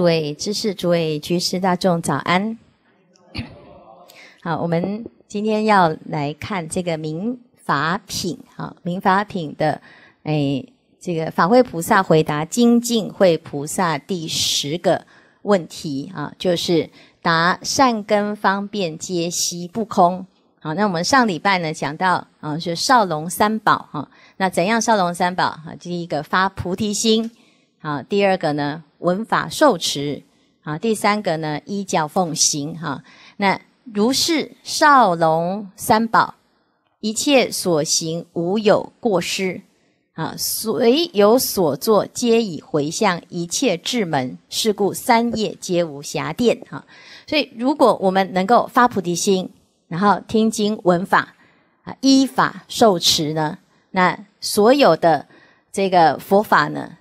诸位知识、诸位居士大众，早安。好，我们今天要来看这个《民法品》。哈，民法品》的哎，这个法会菩萨回答精进会菩萨第十个问题啊，就是答善根方便皆悉不空。好，那我们上礼拜呢讲到啊，是少龙三宝啊，那怎样少龙三宝？哈，第一个发菩提心。啊，第二个呢，文法受持；啊，第三个呢，依教奉行。哈，那如是少龙三宝，一切所行无有过失。啊，随有所作，皆以回向一切智门，是故三业皆无瑕殿，哈，所以如果我们能够发菩提心，然后听经闻法，啊，依法受持呢，那所有的这个佛法呢？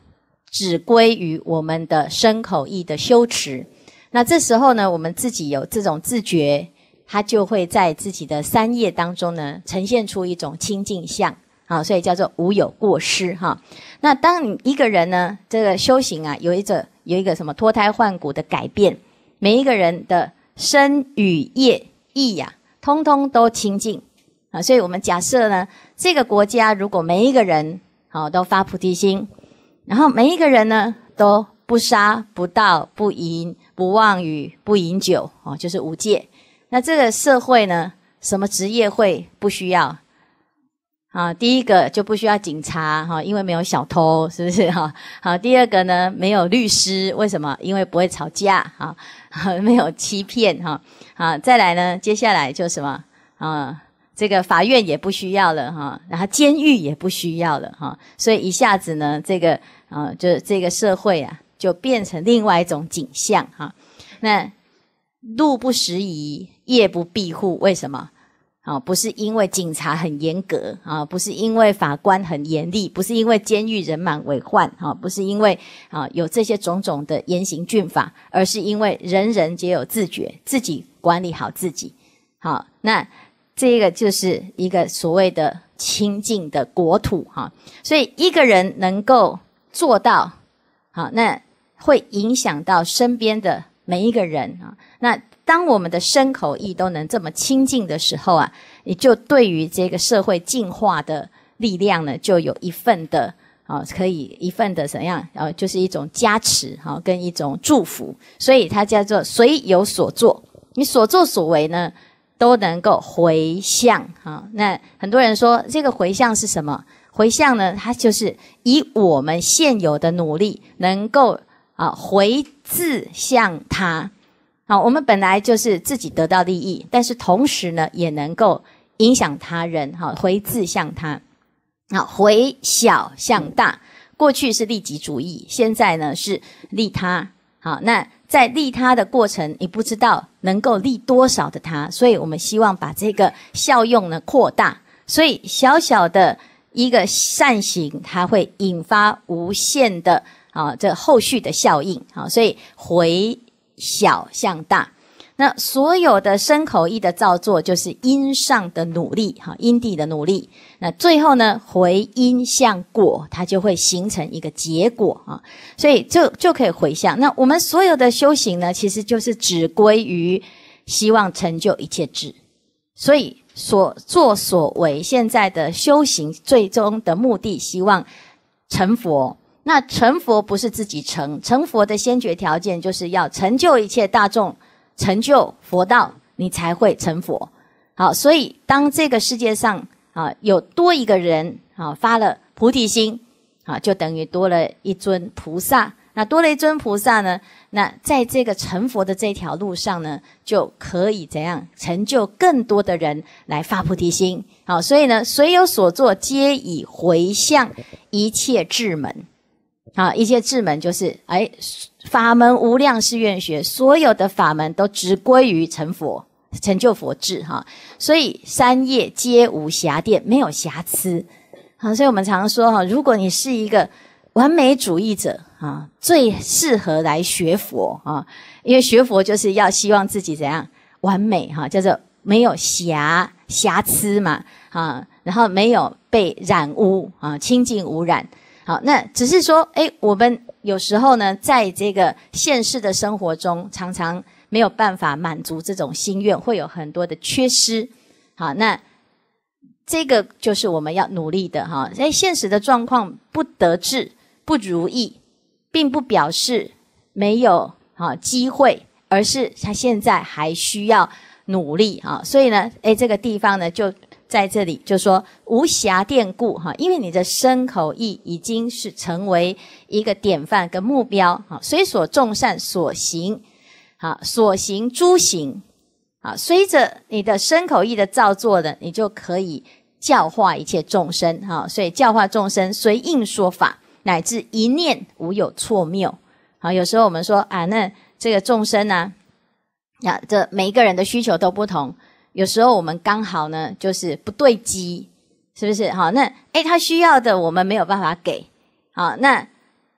只归于我们的身口意的修持，那这时候呢，我们自己有这种自觉，它就会在自己的三业当中呢，呈现出一种清净相，啊，所以叫做无有过失哈。那当你一个人呢，这个修行啊，有一个有一个什么脱胎换骨的改变，每一个人的身与业、意呀，通通都清净啊。所以我们假设呢，这个国家如果每一个人好都发菩提心。然后每一个人呢都不杀、不盗、不淫、不妄语、不饮酒，哦，就是五戒。那这个社会呢，什么职业会不需要？啊，第一个就不需要警察哈，因为没有小偷，是不是哈？好，第二个呢没有律师，为什么？因为不会吵架哈，没有欺骗哈。好，再来呢，接下来就什么啊？这个法院也不需要了哈，然后监狱也不需要了哈，所以一下子呢，这个。啊，就这个社会啊，就变成另外一种景象哈。那路不拾遗，夜不闭户，为什么？啊，不是因为警察很严格啊，不是因为法官很严厉，不是因为监狱人满为患啊，不是因为啊有这些种种的严刑峻法，而是因为人人皆有自觉，自己管理好自己。好，那这个就是一个所谓的清净的国土哈。所以一个人能够。做到好，那会影响到身边的每一个人啊。那当我们的身口意都能这么清净的时候啊，你就对于这个社会进化的力量呢，就有一份的啊，可以一份的怎样啊，就是一种加持哈，跟一种祝福。所以它叫做随有所作，你所作所为呢，都能够回向哈。那很多人说这个回向是什么？回向呢，它就是以我们现有的努力，能够啊回自向他，啊，我们本来就是自己得到利益，但是同时呢，也能够影响他人，哈，回自向他，啊，回小向大，过去是利己主义，现在呢是利他，好，那在利他的过程，你不知道能够利多少的他，所以我们希望把这个效用呢扩大，所以小小的。一个善行，它会引发无限的啊，这后续的效应啊，所以回小向大。那所有的身口意的造作，就是因上的努力哈，因地的努力。那最后呢，回因向果，它就会形成一个结果啊，所以就就可以回向。那我们所有的修行呢，其实就是只归于希望成就一切智，所以。所作所为，现在的修行最终的目的，希望成佛。那成佛不是自己成，成佛的先决条件就是要成就一切大众，成就佛道，你才会成佛。好，所以当这个世界上啊有多一个人啊发了菩提心啊，就等于多了一尊菩萨。那多了一尊菩萨呢？那在这个成佛的这条路上呢，就可以怎样成就更多的人来发菩提心？好，所以呢，所有所作皆以回向一切智门。啊，一切智门就是哎，法门无量誓愿学，所有的法门都只归于成佛，成就佛智哈。所以三业皆无瑕殿，没有瑕疵。好，所以我们常说哈，如果你是一个完美主义者。啊，最适合来学佛啊，因为学佛就是要希望自己怎样完美哈，叫做没有瑕瑕疵嘛啊，然后没有被染污啊，清净无染。好，那只是说，哎，我们有时候呢，在这个现实的生活中，常常没有办法满足这种心愿，会有很多的缺失。好，那这个就是我们要努力的哈，在现实的状况不得志，不如意。并不表示没有啊机会，而是他现在还需要努力啊。所以呢，哎，这个地方呢，就在这里就说无暇惦顾哈，因为你的身口意已经是成为一个典范跟目标啊，以所众善所行，啊，所行诸行啊，随着你的身口意的造作的，你就可以教化一切众生啊。所以教化众生，随应说法。乃至一念无有错谬，好，有时候我们说啊，那这个众生呢，那这每一个人的需求都不同，有时候我们刚好呢就是不对机，是不是？好，那诶，他需要的我们没有办法给，好，那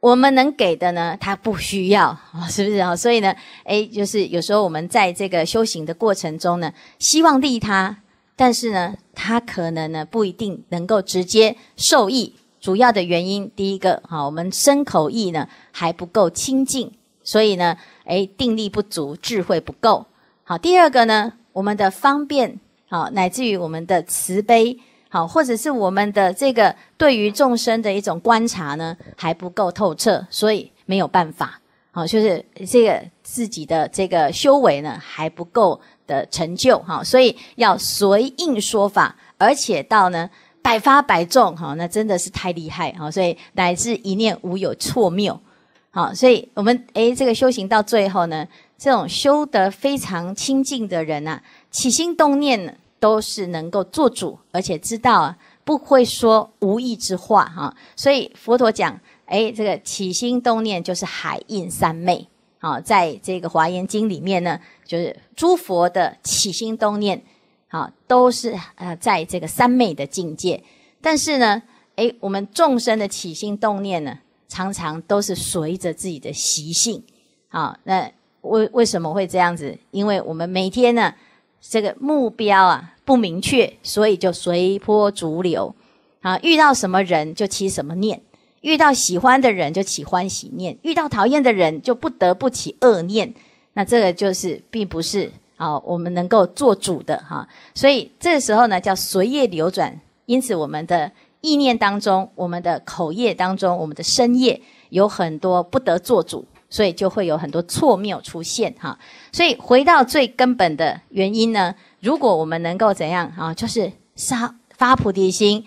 我们能给的呢，他不需要，是不是啊？所以呢，诶，就是有时候我们在这个修行的过程中呢，希望利他，但是呢，他可能呢不一定能够直接受益。主要的原因，第一个，哈，我们身口意呢还不够清净，所以呢，诶，定力不足，智慧不够，好。第二个呢，我们的方便，好，乃至于我们的慈悲，好，或者是我们的这个对于众生的一种观察呢，还不够透彻，所以没有办法，好，就是这个自己的这个修为呢还不够的成就，哈，所以要随应说法，而且到呢。百发百中，哈，那真的是太厉害，哈，所以乃至一念无有错谬，好，所以我们诶这个修行到最后呢，这种修得非常清净的人呢，起心动念都是能够做主，而且知道不会说无意之话，哈，所以佛陀讲，诶这个起心动念就是海印三昧，好，在这个华严经里面呢，就是诸佛的起心动念。好，都是呃，在这个三昧的境界。但是呢，诶，我们众生的起心动念呢，常常都是随着自己的习性。好，那为为什么会这样子？因为我们每天呢，这个目标啊不明确，所以就随波逐流。啊，遇到什么人就起什么念，遇到喜欢的人就起欢喜念，遇到讨厌的人就不得不起恶念。那这个就是并不是。啊，我们能够做主的哈，所以这时候呢叫随业流转，因此我们的意念当中、我们的口业当中、我们的身业有很多不得做主，所以就会有很多错谬出现哈。所以回到最根本的原因呢，如果我们能够怎样啊，就是杀发菩提心，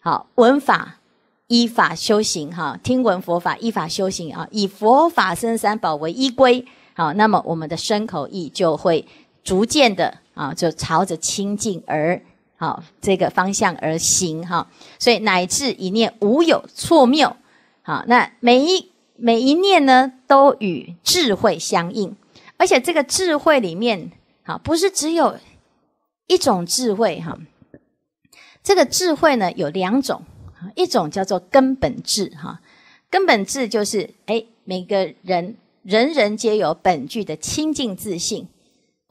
好，闻法依法修行哈，听闻佛法依法修行啊，以佛法生三宝为依归，好，那么我们的身口意就会。逐渐的啊，就朝着清净而好这个方向而行哈，所以乃至一念无有错谬，好，那每一每一念呢，都与智慧相应，而且这个智慧里面好，不是只有一种智慧哈，这个智慧呢有两种，一种叫做根本智哈，根本智就是哎每个人人人皆有本具的清净自信。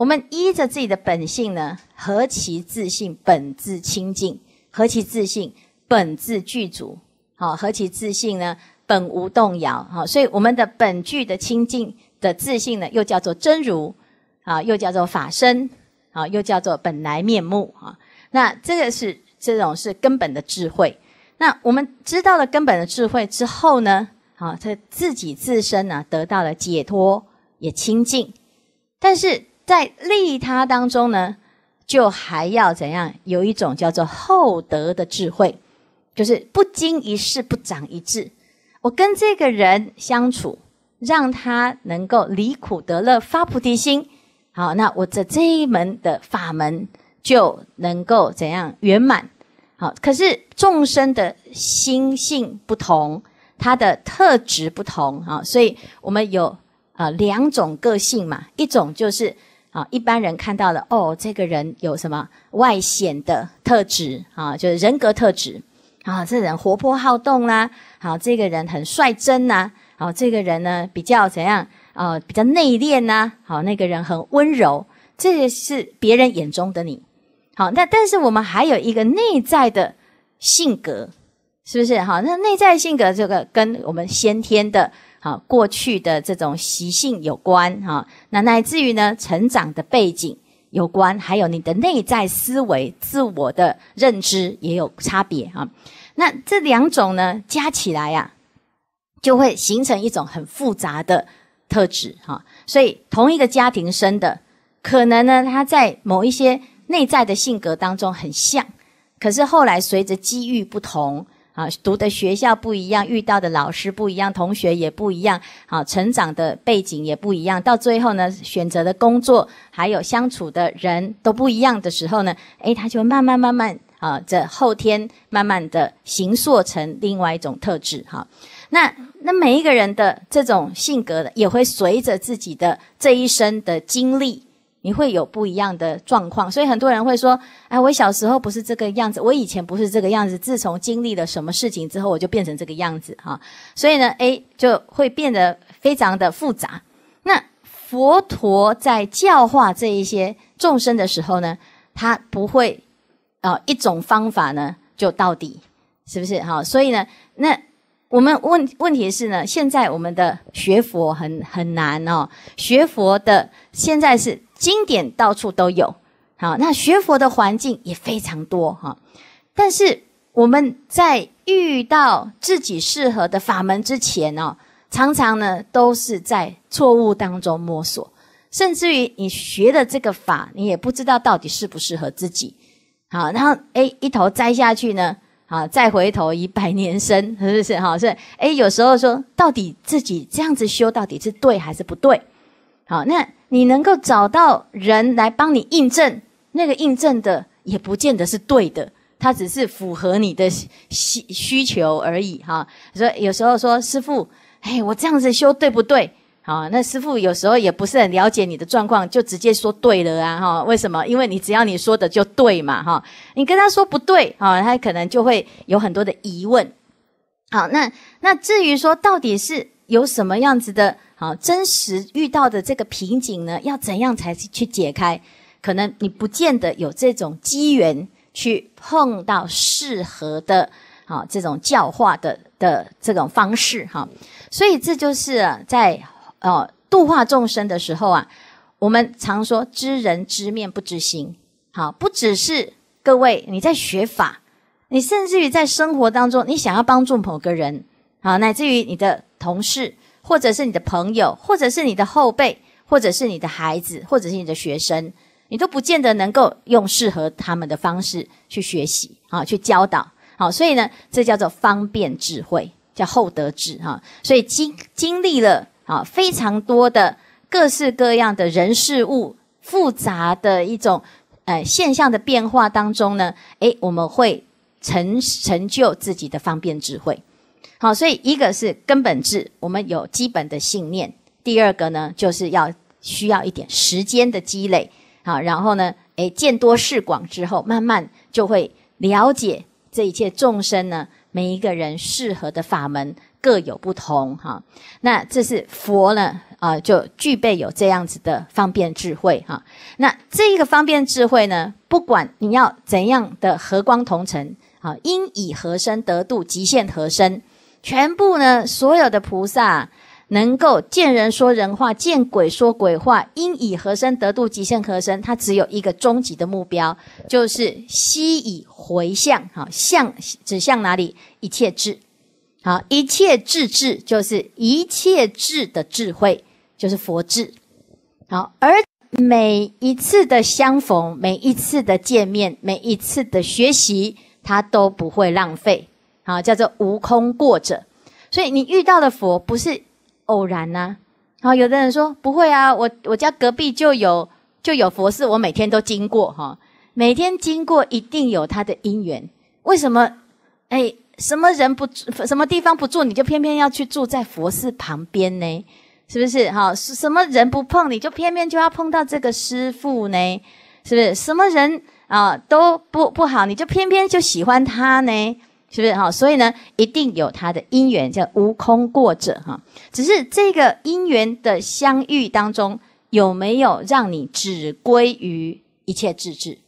我们依着自己的本性呢，何其自信，本自清净，何其自信，本自具足，好，何其自信呢，本无动摇，好，所以我们的本具的清净的自信呢，又叫做真如，啊，又叫做法身，啊，又叫做本来面目，啊，那这个是这种是根本的智慧。那我们知道了根本的智慧之后呢，好，他自己自身呢得到了解脱，也清净，但是。在利他当中呢，就还要怎样？有一种叫做厚德的智慧，就是不经一事不长一智。我跟这个人相处，让他能够离苦得乐，发菩提心。好，那我的这一门的法门就能够怎样圆满？好，可是众生的心性不同，他的特质不同啊，所以我们有啊两种个性嘛，一种就是。啊，一般人看到了，哦，这个人有什么外显的特质啊？就是人格特质啊，这人活泼好动啦，好，这个人很率真呐，好，这个人呢比较怎样啊？比较内敛呐，好，那个人很温柔，这也是别人眼中的你。好，那但是我们还有一个内在的性格，是不是？好，那内在性格这个跟我们先天的。好，过去的这种习性有关哈，那乃至于呢成长的背景有关，还有你的内在思维、自我的认知也有差别哈。那这两种呢加起来呀，就会形成一种很复杂的特质哈。所以同一个家庭生的，可能呢他在某一些内在的性格当中很像，可是后来随着机遇不同。啊，读的学校不一样，遇到的老师不一样，同学也不一样，啊，成长的背景也不一样。到最后呢，选择的工作还有相处的人都不一样的时候呢，哎，他就慢慢慢慢啊，这后天慢慢的形塑成另外一种特质哈。那那每一个人的这种性格的，也会随着自己的这一生的经历。你会有不一样的状况，所以很多人会说：“哎，我小时候不是这个样子，我以前不是这个样子，自从经历了什么事情之后，我就变成这个样子哈。”所以呢，哎，就会变得非常的复杂。那佛陀在教化这一些众生的时候呢，他不会啊，一种方法呢就到底，是不是哈？所以呢，那我们问问题是呢，现在我们的学佛很很难哦，学佛的现在是。经典到处都有，好，那学佛的环境也非常多哈。但是我们在遇到自己适合的法门之前哦，常常呢都是在错误当中摸索，甚至于你学的这个法，你也不知道到底适不适合自己。好，然后哎，一头栽下去呢，好，再回头以百年身，是不是哈？是哎，有时候说到底自己这样子修，到底是对还是不对？好，那你能够找到人来帮你印证，那个印证的也不见得是对的，它只是符合你的需需求而已哈。所以有时候说师傅，哎，我这样子修对不对？好，那师傅有时候也不是很了解你的状况，就直接说对了啊哈。为什么？因为你只要你说的就对嘛哈。你跟他说不对啊，他可能就会有很多的疑问。好，那那至于说到底是有什么样子的？啊，真实遇到的这个瓶颈呢，要怎样才去解开？可能你不见得有这种机缘去碰到适合的啊，这种教化的的这种方式哈。所以这就是在呃度化众生的时候啊，我们常说知人知面不知心。好，不只是各位你在学法，你甚至于在生活当中，你想要帮助某个人，好，乃至于你的同事。或者是你的朋友，或者是你的后辈，或者是你的孩子，或者是你的学生，你都不见得能够用适合他们的方式去学习啊，去教导。好，所以呢，这叫做方便智慧，叫厚德智哈。所以经经历了啊非常多的各式各样的人事物复杂的一种呃现象的变化当中呢，诶，我们会成成就自己的方便智慧。好，所以一个是根本智，我们有基本的信念；第二个呢，就是要需要一点时间的积累，好，然后呢，诶，见多识广之后，慢慢就会了解这一切众生呢，每一个人适合的法门各有不同哈。那这是佛呢，啊，就具备有这样子的方便智慧哈。那这一个方便智慧呢，不管你要怎样的和光同尘，啊，因以和身得度，极限和身。全部呢，所有的菩萨能够见人说人话，见鬼说鬼话，因以何身得度，极限何身。他只有一个终极的目标，就是悉以回向。好，向指向哪里？一切智。好，一切智智就是一切智的智慧，就是佛智。好，而每一次的相逢，每一次的见面，每一次的学习，他都不会浪费。好，叫做无空过者，所以你遇到的佛不是偶然呐。好，有的人说不会啊，我我家隔壁就有就有佛寺，我每天都经过哈，每天经过一定有他的因缘。为什么？哎，什么人不什么地方不住，你就偏偏要去住在佛寺旁边呢？是不是？哈，什么人不碰，你就偏偏就要碰到这个师傅呢？是不是？什么人啊都不不好，你就偏偏就喜欢他呢？是不是哈？所以呢，一定有他的因缘，叫无空过者哈。只是这个因缘的相遇当中，有没有让你只归于一切智智？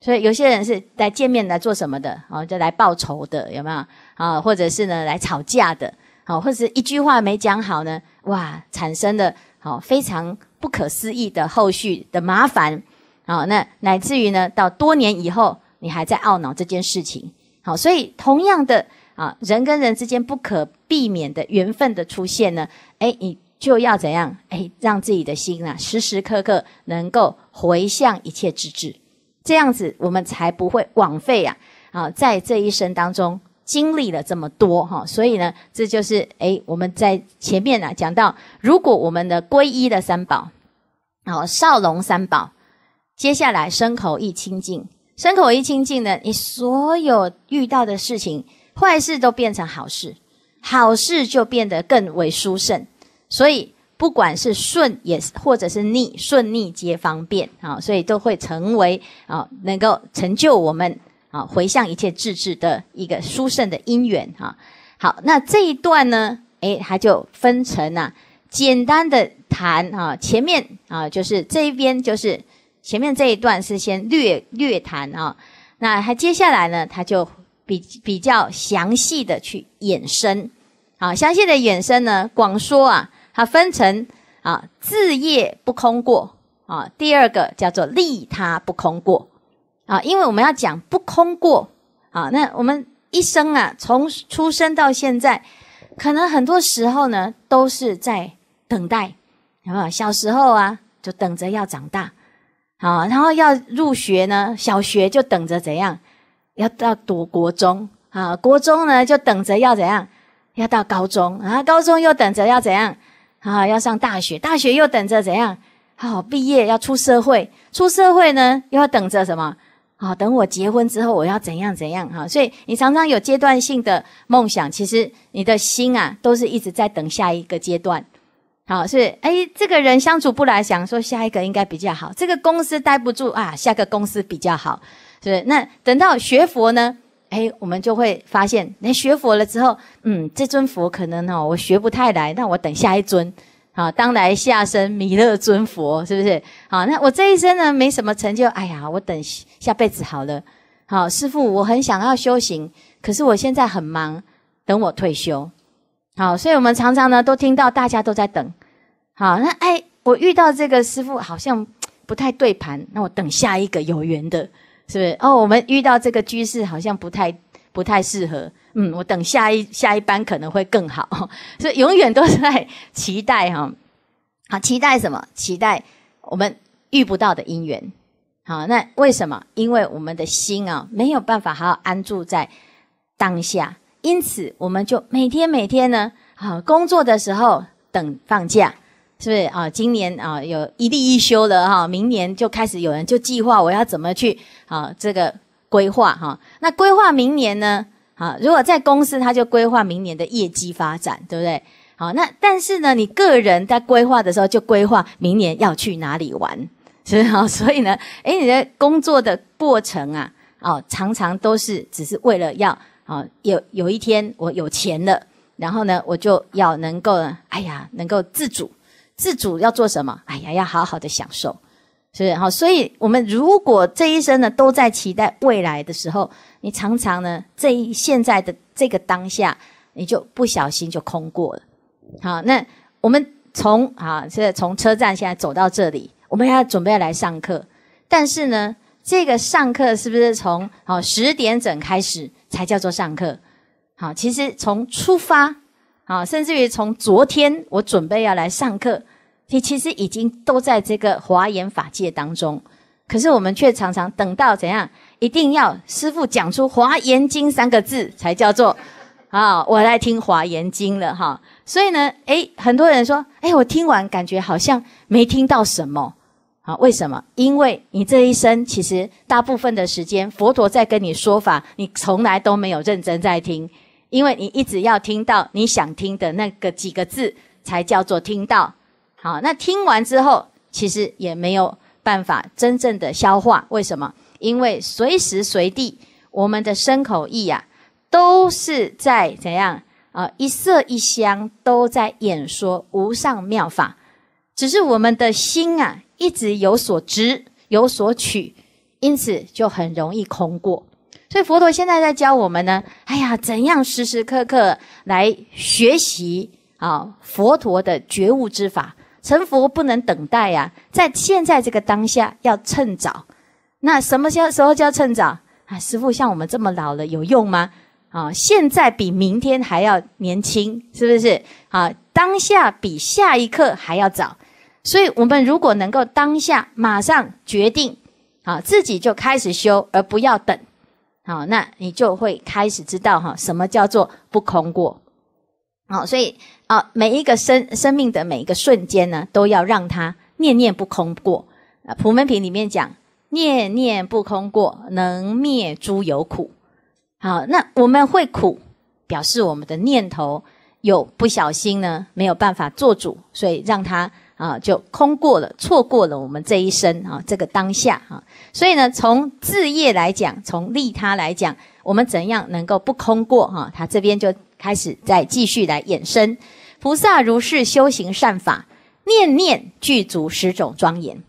所以有些人是来见面来做什么的哦，就来报仇的有没有啊？或者是呢来吵架的好，或者是一句话没讲好呢？哇，产生的好非常不可思议的后续的麻烦好，那乃至于呢，到多年以后，你还在懊恼这件事情。好，所以同样的啊，人跟人之间不可避免的缘分的出现呢，哎，你就要怎样？哎，让自己的心啊，时时刻刻能够回向一切之智，这样子我们才不会枉费啊！啊，在这一生当中经历了这么多哈，所以呢，这就是哎，我们在前面呢讲到，如果我们的皈依的三宝，好少龙三宝，接下来身口意清净。身口一清净呢，你所有遇到的事情，坏事都变成好事，好事就变得更为殊胜。所以不管是顺也是，或者是逆，顺逆皆方便啊，所以都会成为啊，能够成就我们啊，回向一切智智的一个殊胜的因缘啊。好，那这一段呢，诶，它就分成啊，简单的谈啊，前面啊，就是这一边就是。前面这一段是先略略谈啊，那还接下来呢，他就比比较详细的去衍生，啊，详细的衍生呢，广说啊，它分成啊，自业不空过啊，第二个叫做利他不空过啊，因为我们要讲不空过啊，那我们一生啊，从出生到现在，可能很多时候呢，都是在等待，啊，小时候啊，就等着要长大。啊，然后要入学呢，小学就等着怎样，要到读国中啊，国中呢就等着要怎样，要到高中啊，高中又等着要怎样啊，要上大学，大学又等着怎样，好毕业要出社会，出社会呢又要等着什么啊？等我结婚之后我要怎样怎样哈？所以你常常有阶段性的梦想，其实你的心啊都是一直在等下一个阶段。好是哎，这个人相处不来，想说下一个应该比较好。这个公司待不住啊，下个公司比较好，是。那等到学佛呢，哎，我们就会发现，那学佛了之后，嗯，这尊佛可能哦，我学不太来，那我等下一尊。好，当来下生弥勒尊佛，是不是？好，那我这一生呢，没什么成就，哎呀，我等下辈子好了。好，师父，我很想要修行，可是我现在很忙，等我退休。好，所以我们常常呢，都听到大家都在等。好，那哎，我遇到这个师傅好像不太对盘，那我等下一个有缘的，是不是？哦，我们遇到这个居士好像不太不太适合，嗯，我等下一下一班可能会更好，所以永远都在期待哈，好，期待什么？期待我们遇不到的姻缘。好，那为什么？因为我们的心啊没有办法好好安住在当下，因此我们就每天每天呢，好，工作的时候等放假。是不是啊？今年啊，有一利一休了哈，明年就开始有人就计划我要怎么去啊这个规划哈。那规划明年呢？啊，如果在公司他就规划明年的业绩发展，对不对？好，那但是呢，你个人在规划的时候就规划明年要去哪里玩，是不是？所以呢，诶，你的工作的过程啊，哦，常常都是只是为了要哦有有一天我有钱了，然后呢，我就要能够哎呀，能够自主。自主要做什么？哎呀，要好好的享受，是不是？所以，我们如果这一生呢，都在期待未来的时候，你常常呢，这一现在的这个当下，你就不小心就空过了。好，那我们从啊，现在从车站现在走到这里，我们要准备来上课。但是呢，这个上课是不是从啊十点整开始才叫做上课？好，其实从出发，啊，甚至于从昨天我准备要来上课。你其实已经都在这个华严法界当中，可是我们却常常等到怎样？一定要师父讲出《华严经》三个字才叫做啊，我来听《华严经》了哈。所以呢，哎，很多人说，哎，我听完感觉好像没听到什么啊？为什么？因为你这一生其实大部分的时间，佛陀在跟你说法，你从来都没有认真在听，因为你一直要听到你想听的那个几个字才叫做听到。好，那听完之后，其实也没有办法真正的消化。为什么？因为随时随地，我们的身口意啊，都是在怎样啊？一色一香，都在演说无上妙法。只是我们的心啊，一直有所执，有所取，因此就很容易空过。所以佛陀现在在教我们呢，哎呀，怎样时时刻刻来学习啊佛陀的觉悟之法。成佛不能等待呀，在现在这个当下要趁早。那什么叫时候叫趁早啊？师傅像我们这么老了有用吗？啊，现在比明天还要年轻，是不是？啊，当下比下一刻还要早。所以我们如果能够当下马上决定，啊，自己就开始修，而不要等，啊，那你就会开始知道哈，什么叫做不空过。好，所以啊，每一个生生命的每一个瞬间呢，都要让它念念不空过。啊，普门品里面讲，念念不空过，能灭诸有苦。好，那我们会苦，表示我们的念头有不小心呢，没有办法做主，所以让它啊就空过了，错过了我们这一生啊，这个当下啊。所以呢，从自业来讲，从利他来讲，我们怎样能够不空过？哈，他这边就。开始再继续来衍生。菩萨如是修行善法，念念具足十种庄严。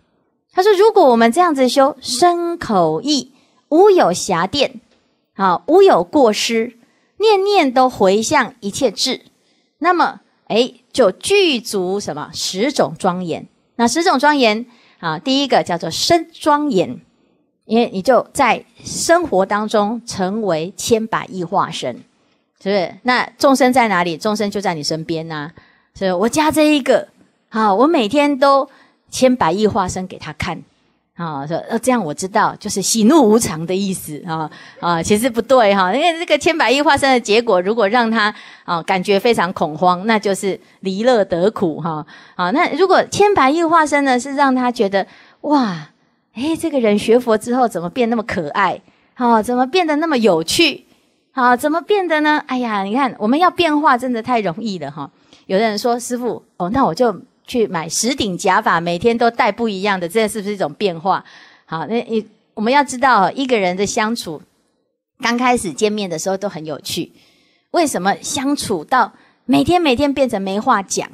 他说：如果我们这样子修身口意，无有瑕殿，好，无有过失，念念都回向一切智，那么，哎，就具足什么十种庄严？那十种庄严啊，第一个叫做身庄严，因为你就在生活当中成为千百亿化身。是不是？那众生在哪里？众生就在你身边呐。是我加这一个，好，我每天都千百亿化身给他看，啊，说，呃，这样我知道，就是喜怒无常的意思啊啊，其实不对哈，因为这个千百亿化身的结果，如果让他啊感觉非常恐慌，那就是离乐得苦哈，啊，那如果千百亿化身呢，是让他觉得哇，诶，这个人学佛之后怎么变那么可爱，好，怎么变得那么有趣？好，怎么变的呢？哎呀，你看，我们要变化真的太容易了哈。有的人说，师傅，哦，那我就去买十顶假发，每天都戴不一样的，这是不是一种变化？好，那你我们要知道，一个人的相处，刚开始见面的时候都很有趣，为什么相处到每天每天变成没话讲？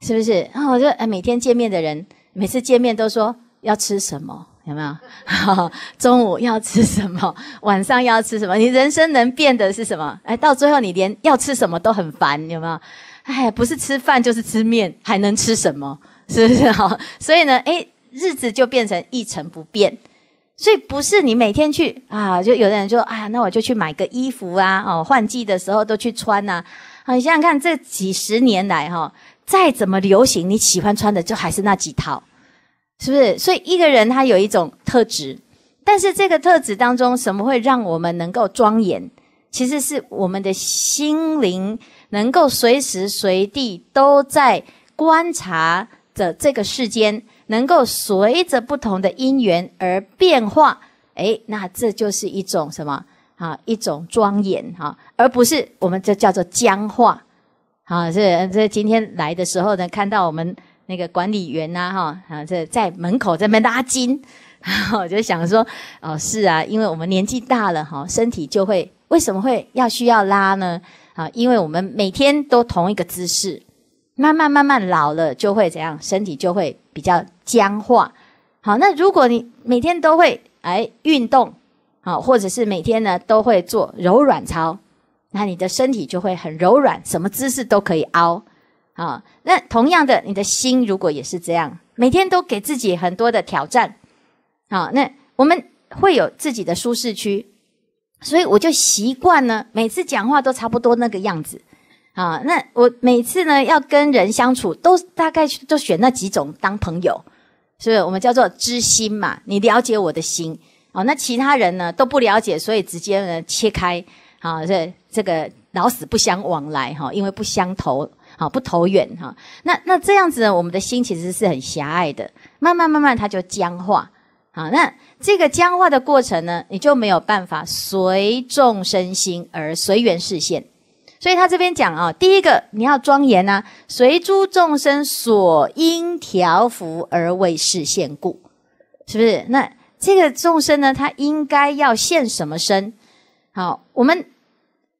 是不是？后我就哎，每天见面的人，每次见面都说要吃什么。有没有？中午要吃什么？晚上要吃什么？你人生能变的是什么？哎，到最后你连要吃什么都很烦，有没有？哎，不是吃饭就是吃面，还能吃什么？是不是？哈，所以呢，哎，日子就变成一成不变。所以不是你每天去啊，就有的人说，啊，那我就去买个衣服啊，哦，换季的时候都去穿呐。啊，你想想看，这几十年来，哈，再怎么流行，你喜欢穿的就还是那几套。是不是？所以一个人他有一种特质，但是这个特质当中，什么会让我们能够庄严？其实是我们的心灵能够随时随地都在观察着这个世间，能够随着不同的因缘而变化。诶，那这就是一种什么？啊，一种庄严哈，而不是我们这叫做僵化。啊，这这今天来的时候呢，看到我们。那个管理员呐，哈啊，在在门口在那拉筋，我就想说，哦是啊，因为我们年纪大了，哈，身体就会为什么会要需要拉呢？啊，因为我们每天都同一个姿势，慢慢慢慢老了就会怎样，身体就会比较僵化。好，那如果你每天都会哎运动，啊，或者是每天呢都会做柔软操，那你的身体就会很柔软，什么姿势都可以凹。啊，那同样的，你的心如果也是这样，每天都给自己很多的挑战。好，那我们会有自己的舒适区，所以我就习惯呢，每次讲话都差不多那个样子。啊，那我每次呢，要跟人相处，都大概都选那几种当朋友，所以我们叫做知心嘛，你了解我的心。好，那其他人呢都不了解，所以直接呢切开，啊，这这个老死不相往来哈，因为不相投。好不投远哈，那那这样子呢？我们的心其实是很狭隘的，慢慢慢慢它就僵化。好，那这个僵化的过程呢，你就没有办法随众生心而随缘视现。所以他这边讲啊，第一个你要庄严呢，随诸众生所因调伏而为示现故，是不是？那这个众生呢，他应该要现什么身？好，我们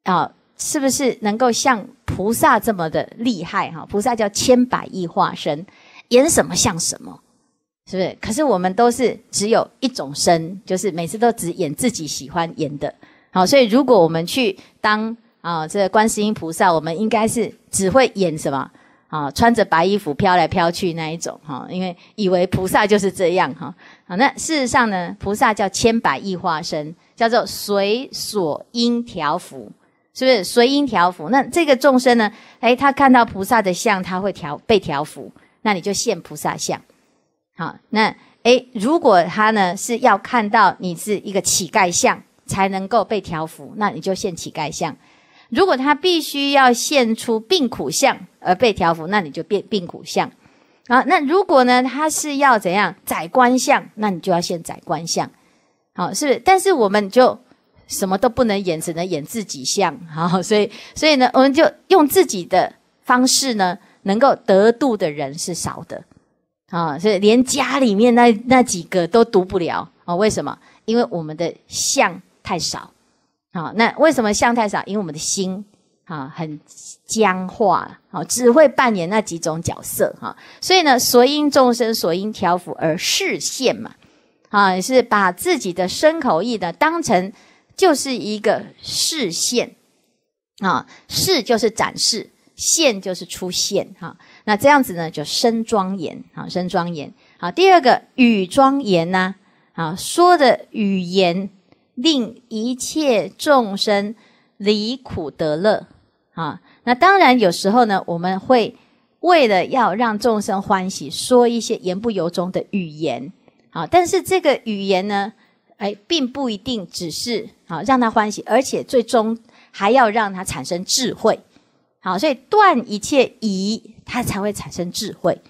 啊，是不是能够像？菩萨这么的厉害哈，菩萨叫千百亿化身，演什么像什么，是不是？可是我们都是只有一种身，就是每次都只演自己喜欢演的。好，所以如果我们去当啊，这观世音菩萨，我们应该是只会演什么？啊，穿着白衣服飘来飘去那一种哈，因为以为菩萨就是这样哈。好，那事实上呢，菩萨叫千百亿化身，叫做随所因调伏。是不是随因调伏？那这个众生呢？诶，他看到菩萨的像，他会调被调伏。那你就现菩萨像。好，那诶，如果他呢是要看到你是一个乞丐像才能够被调伏，那你就现乞丐像。如果他必须要现出病苦相而被调伏，那你就变病苦相。啊，那如果呢他是要怎样宰官相，那你就要现宰官相。好，是，但是我们就。什么都不能演，只能演自己相。好，所以所以呢，我们就用自己的方式呢，能够得度的人是少的，啊，所以连家里面那那几个都读不了啊？为什么？因为我们的相太少，啊，那为什么相太少？因为我们的心啊很僵化，好，只会扮演那几种角色，哈。所以呢，所因众生所因条幅而示现嘛，啊，是把自己的身口意呢当成。就是一个示现，啊，示就是展示，现就是出现，哈。那这样子呢，就身庄严，啊，身庄严，好。第二个语庄严呢，啊，说的语言令一切众生离苦得乐，啊。那当然有时候呢，我们会为了要让众生欢喜，说一些言不由衷的语言，啊。但是这个语言呢？哎，并不一定只是啊让他欢喜，而且最终还要让他产生智慧。好，所以断一切疑，他才会产生智慧。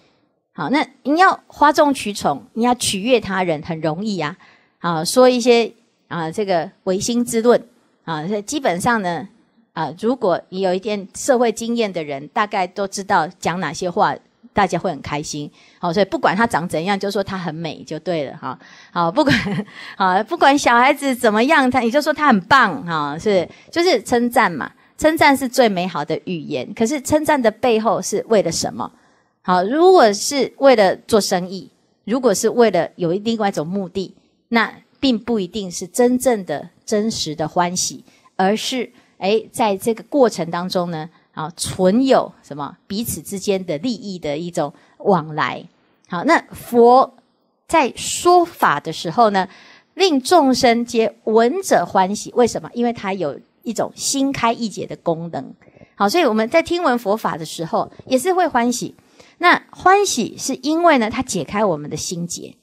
好，那你要哗众取宠，你要取悦他人，很容易啊。啊，说一些啊这个唯心之论啊，这基本上呢啊，如果你有一点社会经验的人，大概都知道讲哪些话。大家会很开心，好，所以不管它长怎样，就说它很美就对了哈。好，不管 好，不管小孩子怎么样，他你就说他很棒哈，是，就是称赞嘛。称赞是最美好的语言，可是称赞的背后是为了什么？好，如果是为了做生意，如果是为了有另外一种目的，那并不一定是真正的、真实的欢喜，而是诶，在这个过程当中呢。啊，存有什么彼此之间的利益的一种往来。好，那佛在说法的时候呢，令众生皆闻者欢喜。为什么？因为它有一种心开意解的功能。好，所以我们在听闻佛法的时候，也是会欢喜。那欢喜是因为呢，它解开我们的心结。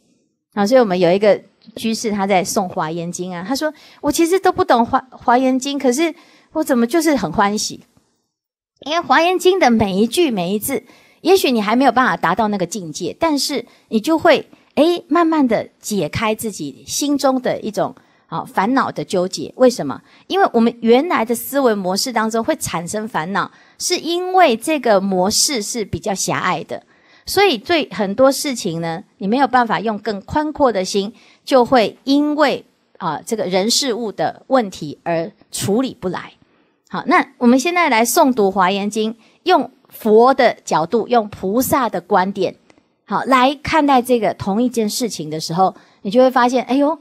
啊，所以我们有一个居士他在送华严经啊，他说我其实都不懂华华严经，可是我怎么就是很欢喜。因为《华严经》的每一句每一字，也许你还没有办法达到那个境界，但是你就会哎，慢慢的解开自己心中的一种啊烦恼的纠结。为什么？因为我们原来的思维模式当中会产生烦恼，是因为这个模式是比较狭隘的，所以对很多事情呢，你没有办法用更宽阔的心，就会因为啊这个人事物的问题而处理不来。好，那我们现在来诵读《华严经》，用佛的角度，用菩萨的观点，好来看待这个同一件事情的时候，你就会发现，哎呦，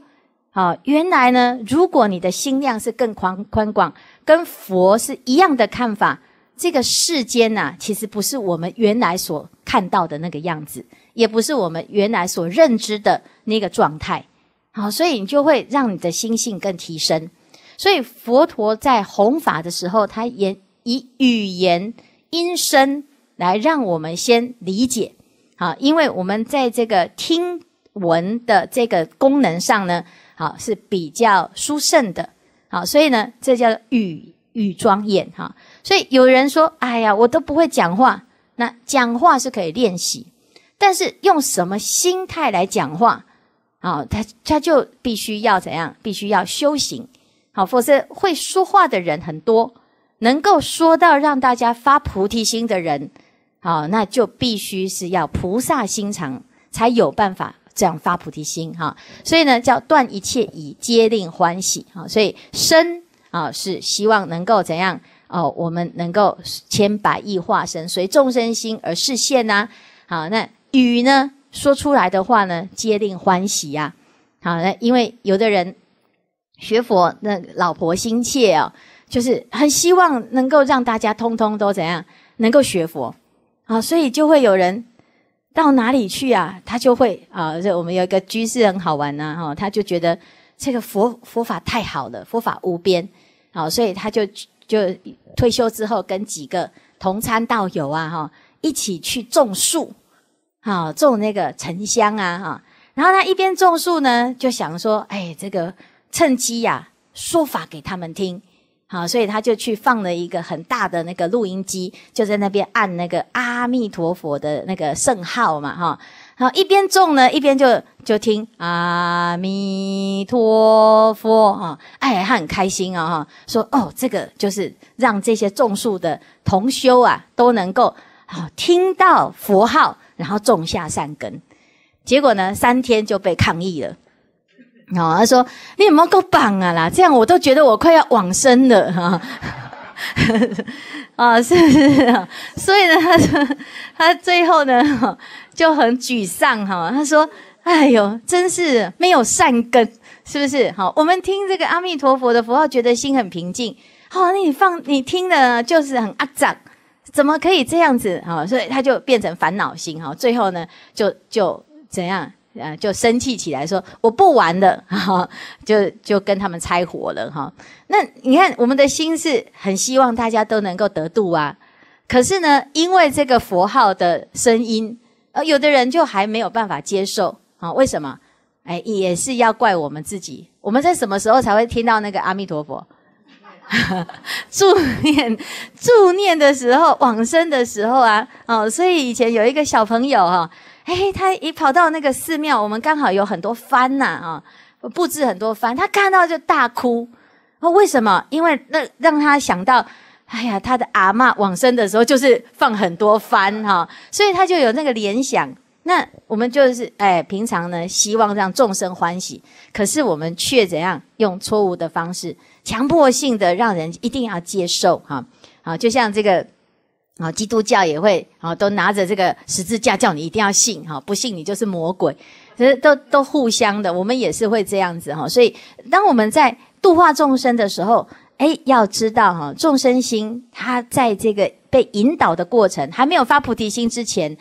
好，原来呢，如果你的心量是更宽宽广，跟佛是一样的看法，这个世间呐，其实不是我们原来所看到的那个样子，也不是我们原来所认知的那个状态，好，所以你就会让你的心性更提升。所以佛陀在弘法的时候，他言以语言音声来让我们先理解，好，因为我们在这个听闻的这个功能上呢，好是比较殊胜的，好，所以呢，这叫语语庄严哈。所以有人说：“哎呀，我都不会讲话。”那讲话是可以练习，但是用什么心态来讲话啊？他他就必须要怎样？必须要修行。好，否则会说话的人很多，能够说到让大家发菩提心的人，好，那就必须是要菩萨心肠，才有办法这样发菩提心哈。所以呢，叫断一切以皆令欢喜啊。所以生啊，是希望能够怎样哦？我们能够千百亿化身，随众生心而示现呐。好，那语呢，说出来的话呢，皆令欢喜呀。好，那因为有的人。学佛那老婆心切啊，就是很希望能够让大家通通都怎样能够学佛啊，所以就会有人到哪里去啊，他就会啊，这我们有一个居士很好玩呐，哈，他就觉得这个佛佛法太好了，佛法无边，好，所以他就就退休之后跟几个同参道友啊，哈，一起去种树，啊，种那个沉香啊，哈，然后他一边种树呢，就想说，哎，这个。趁机呀，说法给他们听，好，所以他就去放了一个很大的那个录音机，就在那边按那个阿弥陀佛的那个圣号嘛，哈，然后一边种呢，一边就就听阿弥陀佛，哈，哎，他很开心啊，哈，说哦，这个就是让这些种树的同修啊，都能够啊听到佛号，然后种下善根，结果呢，三天就被抗议了。哦，他说：“你有没有够棒啊啦？这样我都觉得我快要往生了。”哈，啊，是不是？所以呢，他他最后呢就很沮丧。哈，他说：“哎呦，真是没有善根，是不是？”哈，我们听这个阿弥陀佛的佛号，觉得心很平静。好，那你放你听的，就是很阿脏，怎么可以这样子？哈，所以他就变成烦恼心。哈，最后呢，就就怎样？呃，就生气起来，说我不玩了，哈，就就跟他们拆火了，哈。那你看，我们的心是很希望大家都能够得度啊。可是呢，因为这个佛号的声音，呃，有的人就还没有办法接受，啊，为什么？哎，也是要怪我们自己。我们在什么时候才会听到那个阿弥陀佛？祝 念祝念的时候，往生的时候啊，哦，所以以前有一个小朋友哈。哎，他一跑到那个寺庙，我们刚好有很多幡呐，啊，布置很多幡，他看到就大哭。哦，为什么？因为那让他想到，哎呀，他的阿妈往生的时候就是放很多幡哈，所以他就有那个联想。那我们就是，哎，平常呢，希望让众生欢喜，可是我们却怎样用错误的方式，强迫性的让人一定要接受哈。好，就像这个。啊，基督教也会啊，都拿着这个十字架叫你一定要信，哈，不信你就是魔鬼，其实都都互相的，我们也是会这样子哈。所以当我们在度化众生的时候，哎，要知道哈，众生心他在这个被引导的过程，还没有发菩提心之前，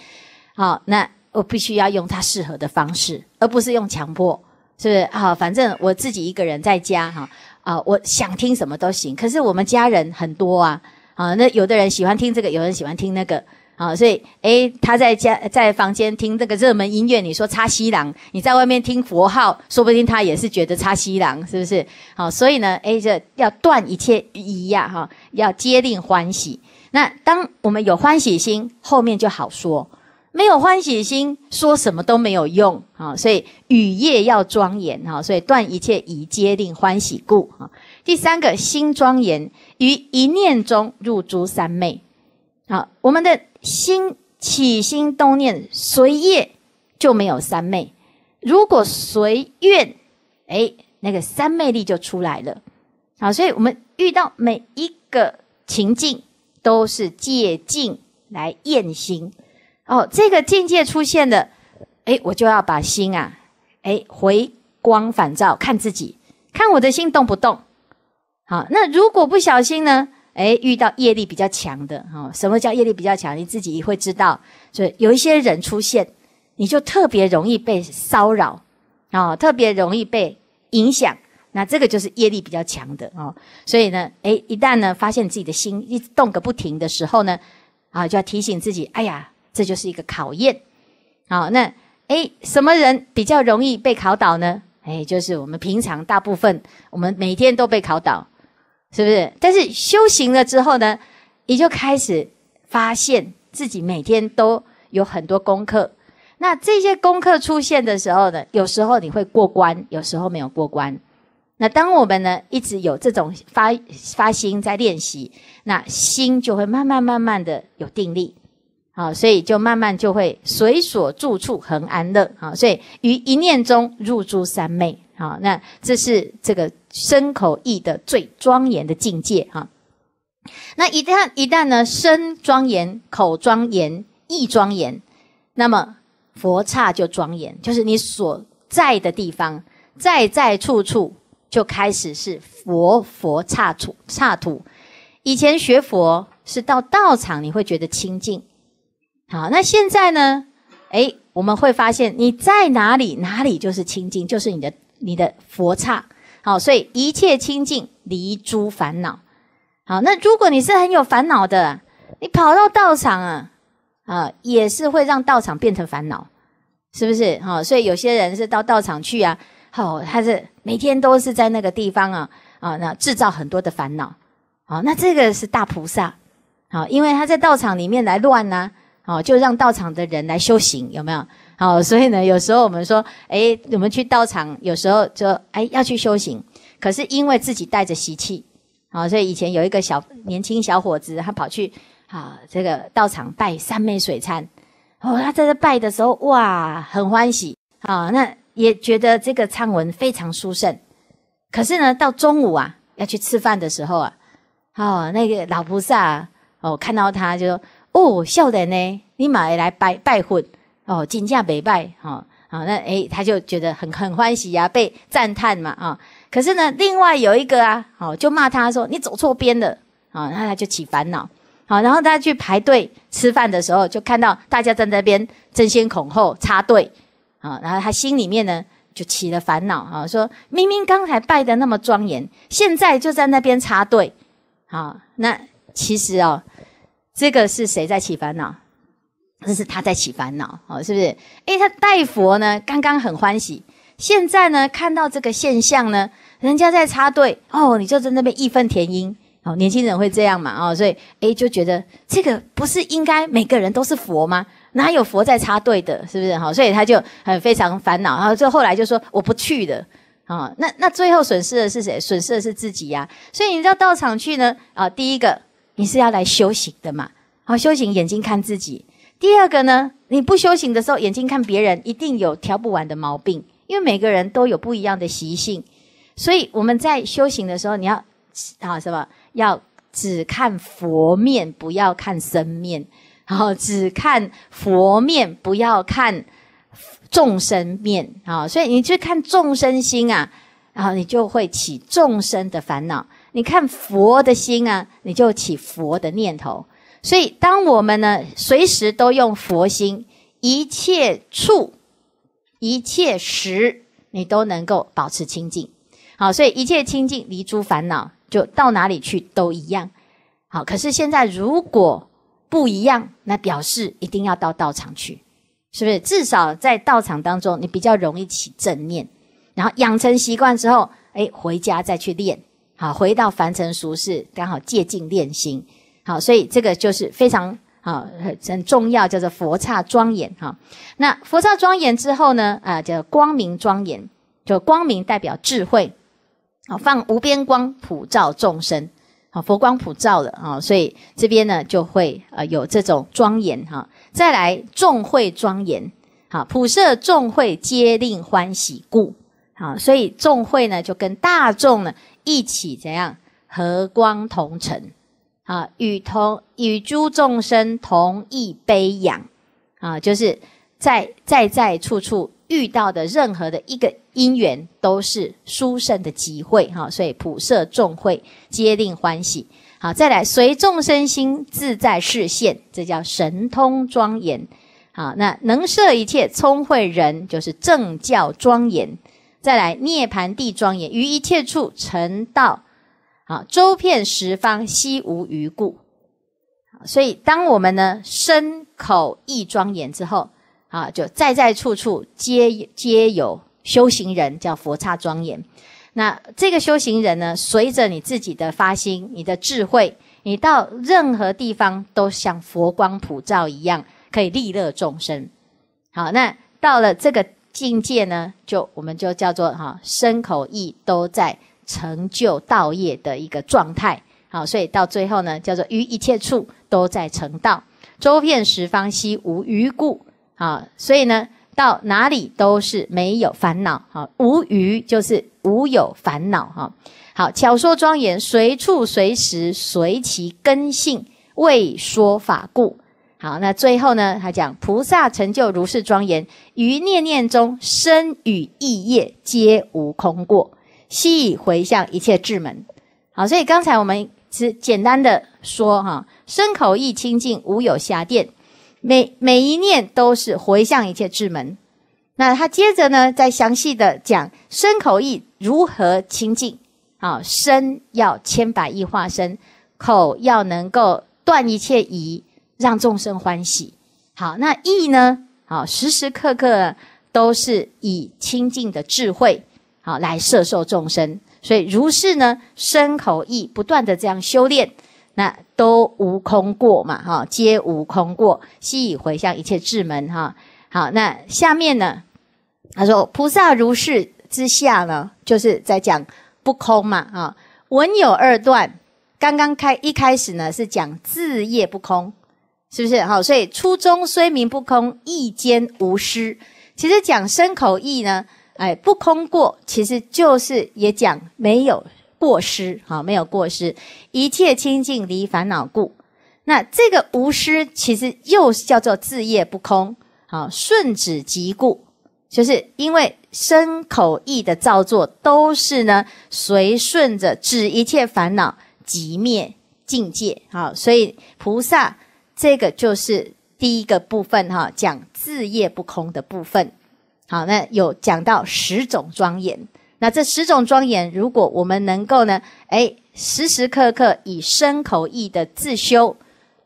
好，那我必须要用他适合的方式，而不是用强迫，是不是？好，反正我自己一个人在家哈，啊，我想听什么都行，可是我们家人很多啊。啊，那有的人喜欢听这个，有人喜欢听那个，啊，所以，诶，他在家在房间听这个热门音乐，你说插西郎，你在外面听佛号，说不定他也是觉得插西郎，是不是？好，所以呢，诶，这要断一切疑呀，哈，要接令欢喜。那当我们有欢喜心，后面就好说；没有欢喜心，说什么都没有用啊。所以雨夜要庄严哈，所以断一切疑，皆令欢喜故哈。第三个心庄严于一念中入诸三昧，好，我们的心起心动念随业就没有三昧，如果随愿，哎，那个三昧力就出来了，好，所以我们遇到每一个情境，都是借境来验心，哦，这个境界出现的，哎，我就要把心啊，哎，回光返照看自己，看我的心动不动。好，那如果不小心呢？哎，遇到业力比较强的哈，什么叫业力比较强？你自己会知道。所以有一些人出现，你就特别容易被骚扰，哦，特别容易被影响。那这个就是业力比较强的哦。所以呢，哎，一旦呢发现自己的心一动个不停的时候呢，啊，就要提醒自己，哎呀，这就是一个考验。好，那哎，什么人比较容易被考倒呢？哎，就是我们平常大部分，我们每天都被考倒。是不是？但是修行了之后呢，你就开始发现自己每天都有很多功课。那这些功课出现的时候呢，有时候你会过关，有时候没有过关。那当我们呢一直有这种发发心在练习，那心就会慢慢慢慢的有定力，好，所以就慢慢就会随所住处恒安乐，好，所以于一念中入住三昧。好，那这是这个身口意的最庄严的境界哈。那一旦一旦呢，身庄严，口庄严，意庄严，那么佛刹就庄严，就是你所在的地方，在在处处就开始是佛佛刹土刹土。以前学佛是到道场你会觉得清净，好，那现在呢？诶，我们会发现你在哪里，哪里就是清净，就是你的。你的佛刹好，所以一切清净离诸烦恼。好，那如果你是很有烦恼的，你跑到道场啊，啊，也是会让道场变成烦恼，是不是？好，所以有些人是到道场去啊，好，他是每天都是在那个地方啊，啊，那制造很多的烦恼。好，那这个是大菩萨，好，因为他在道场里面来乱呢，哦，就让道场的人来修行，有没有？好，所以呢，有时候我们说，哎，我们去道场，有时候就哎要去修行，可是因为自己带着习气，好，所以以前有一个小年轻小伙子，他跑去啊这个道场拜三昧水忏，哦，他在这拜的时候，哇，很欢喜，好，那也觉得这个忏文非常殊胜，可是呢，到中午啊要去吃饭的时候啊，哦，那个老菩萨哦看到他就说，哦，笑的呢，你马来拜拜佛。哦，金价北拜，好，好，那诶，他就觉得很很欢喜呀，被赞叹嘛，啊，可是呢，另外有一个啊，好，就骂他说你走错边了，啊，那他就起烦恼，好，然后他去排队吃饭的时候，就看到大家在那边争先恐后插队，啊，然后他心里面呢就起了烦恼，啊，说明明刚才拜的那么庄严，现在就在那边插队，啊，那其实啊，这个是谁在起烦恼？这是他在起烦恼，哦，是不是？诶，他拜佛呢，刚刚很欢喜，现在呢看到这个现象呢，人家在插队，哦，你就在那边义愤填膺，哦，年轻人会这样嘛，哦，所以，诶，就觉得这个不是应该每个人都是佛吗？哪有佛在插队的，是不是？哈，所以他就很非常烦恼，然后就后来就说我不去了，啊，那那最后损失的是谁？损失的是自己呀。所以你道到场去呢，啊，第一个你是要来修行的嘛，好，修行眼睛看自己。第二个呢，你不修行的时候，眼睛看别人一定有挑不完的毛病，因为每个人都有不一样的习性，所以我们在修行的时候，你要啊什么？要只看佛面，不要看身面，然后只看佛面，不要看众生面啊。所以你去看众生心啊，然后你就会起众生的烦恼；你看佛的心啊，你就起佛的念头。所以，当我们呢，随时都用佛心，一切处，一切时，你都能够保持清净。好，所以一切清净离诸烦恼，就到哪里去都一样。好，可是现在如果不一样，那表示一定要到道场去，是不是？至少在道场当中，你比较容易起正念，然后养成习惯之后，哎，回家再去练。好，回到凡尘俗世，刚好借镜练心。好，所以这个就是非常啊很很重要，叫做佛刹庄严哈。那佛刹庄严之后呢，啊叫光明庄严，就光明代表智慧，啊放无边光普照众生，啊佛光普照的啊，所以这边呢就会啊有这种庄严哈。再来众会庄严，好普摄众会皆令欢喜故，好所以众会呢就跟大众呢一起怎样和光同尘。啊，与同与诸众生同一悲仰，啊，就是在在在处处遇到的任何的一个因缘，都是殊胜的机会哈，所以普设众会，皆令欢喜。好，再来随众生心自在示现，这叫神通庄严。好，那能摄一切聪慧人，就是正教庄严。再来涅盘地庄严，于一切处成道。好，周遍十方，悉无余故。所以，当我们呢身口意庄严之后，啊，就在在处处皆皆有修行人，叫佛刹庄严。那这个修行人呢，随着你自己的发心、你的智慧，你到任何地方都像佛光普照一样，可以利乐众生。好，那到了这个境界呢，就我们就叫做哈身口意都在。成就道业的一个状态，好，所以到最后呢，叫做于一切处都在成道，周遍十方悉无余故，好，所以呢，到哪里都是没有烦恼，好，无余就是无有烦恼，哈，好，巧说庄严，随处随时随其根性未说法故，好，那最后呢，他讲菩萨成就如是庄严，于念念中身与意业皆无空过。悉以回向一切智门，好，所以刚才我们只简单的说哈，身口意清净无有瑕念，每每一念都是回向一切智门。那他接着呢，再详细的讲身口意如何清净。好，身要千百亿化身，口要能够断一切疑，让众生欢喜。好，那意呢？好，时时刻刻都是以清净的智慧。好，来摄受众生，所以如是呢，身口意不断的这样修炼，那都无空过嘛，哈，皆无空过，悉以回向一切智门，哈。好，那下面呢，他说菩萨如是之下呢，就是在讲不空嘛，啊，文有二段，刚刚开一开始呢是讲字业不空，是不是？好，所以初中虽名不空，意间无失，其实讲身口意呢。哎，不空过其实就是也讲没有过失，好，没有过失，一切清净离烦恼故。那这个无失，其实又叫做自业不空，好，顺止即故，就是因为身口意的造作都是呢随顺着止一切烦恼即灭境界，好，所以菩萨这个就是第一个部分哈，讲自业不空的部分。好，那有讲到十种庄严，那这十种庄严，如果我们能够呢，哎，时时刻刻以身口意的自修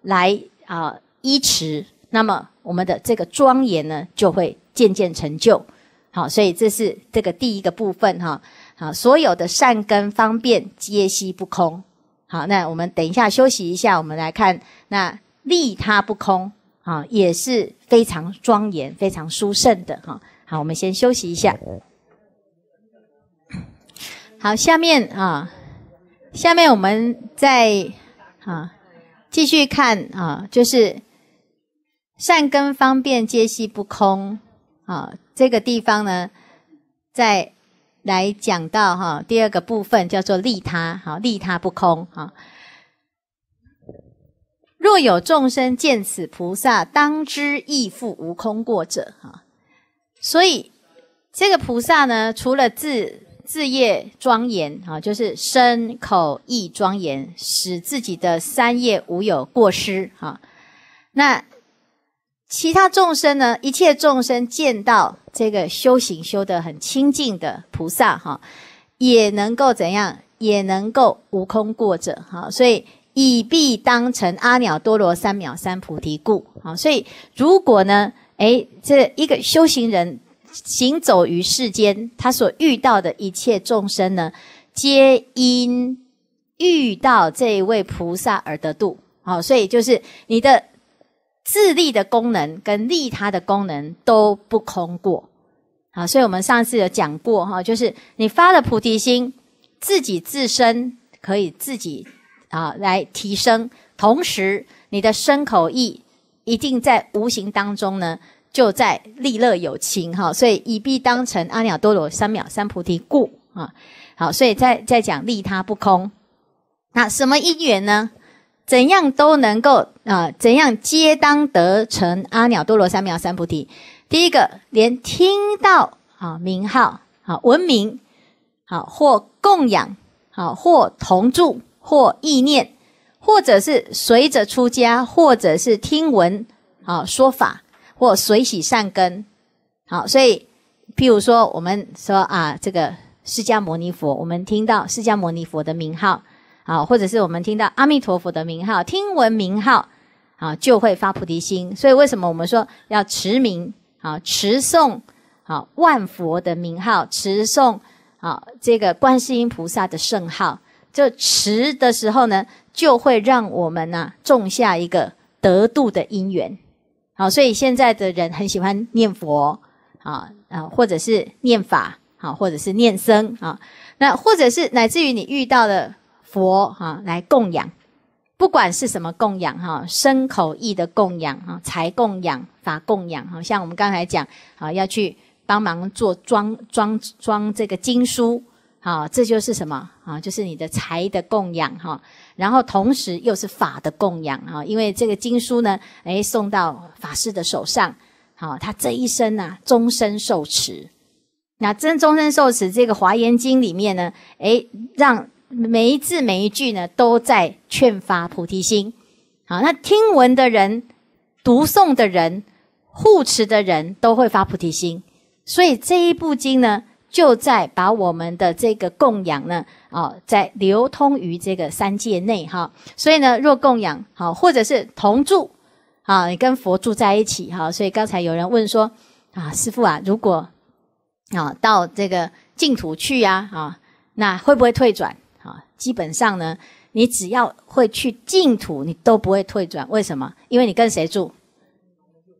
来啊依持，那么我们的这个庄严呢，就会渐渐成就。好，所以这是这个第一个部分哈。好，所有的善根方便皆悉不空。好，那我们等一下休息一下，我们来看那利他不空啊，也是非常庄严、非常殊胜的哈。好，我们先休息一下。好，下面啊，下面我们再啊继续看啊，就是善根方便皆系不空啊，这个地方呢，再来讲到哈第二个部分叫做利他，好，利他不空，啊。若有众生见此菩萨，当知亦复无空过者，哈。所以，这个菩萨呢，除了自自业庄严啊，就是身口意庄严，使自己的三业无有过失啊。那其他众生呢，一切众生见到这个修行修得很清净的菩萨哈，也能够怎样？也能够无空过者哈。所以以必当成阿耨多罗三藐三菩提故。哈，所以如果呢？哎，这一个修行人行走于世间，他所遇到的一切众生呢，皆因遇到这位菩萨而得度。好，所以就是你的自利的功能跟利他的功能都不空过。好，所以我们上次有讲过哈，就是你发了菩提心，自己自身可以自己啊来提升，同时你的身口意。一定在无形当中呢，就在利乐有情哈，所以以彼当成阿耨多罗三藐三菩提故啊，好，所以再再讲利他不空，那什么因缘呢？怎样都能够啊？怎样皆当得成阿耨多罗三藐三菩提？第一个，连听到啊名号啊文明好，或供养好，或同住或意念。或者是随着出家，或者是听闻啊说法，或随喜善根，好，所以，譬如说我们说啊，这个释迦牟尼佛，我们听到释迦牟尼佛的名号啊，或者是我们听到阿弥陀佛的名号，听闻名号啊，就会发菩提心。所以，为什么我们说要持名啊，持诵啊，万佛的名号，持诵啊，这个观世音菩萨的圣号，就持的时候呢？就会让我们呢种下一个得度的因缘，好，所以现在的人很喜欢念佛，啊啊，或者是念法，啊，或者是念僧啊，那或者是乃至于你遇到的佛啊来供养，不管是什么供养哈，身口意的供养啊，财供养、法供养，好像我们刚才讲，啊要去帮忙做装装装这个经书，啊，这就是什么啊，就是你的财的供养哈。然后同时又是法的供养啊，因为这个经书呢，哎，送到法师的手上，好，他这一生呢，终身受持。那真终身受持这个《华严经》里面呢，哎，让每一字每一句呢，都在劝发菩提心。好，那听闻的人、读诵的人、护持的人，都会发菩提心。所以这一部经呢。就在把我们的这个供养呢，啊，在流通于这个三界内哈，所以呢，若供养好，或者是同住啊，你跟佛住在一起哈，所以刚才有人问说，啊，师傅啊，如果啊到这个净土去呀，啊，那会不会退转啊？基本上呢，你只要会去净土，你都不会退转，为什么？因为你跟谁住？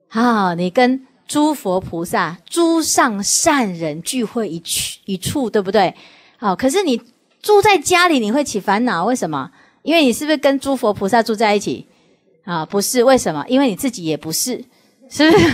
好，你跟。诸佛菩萨、诸上善人聚会一处，一处对不对？好，可是你住在家里，你会起烦恼，为什么？因为你是不是跟诸佛菩萨住在一起？啊，不是，为什么？因为你自己也不是，是不是？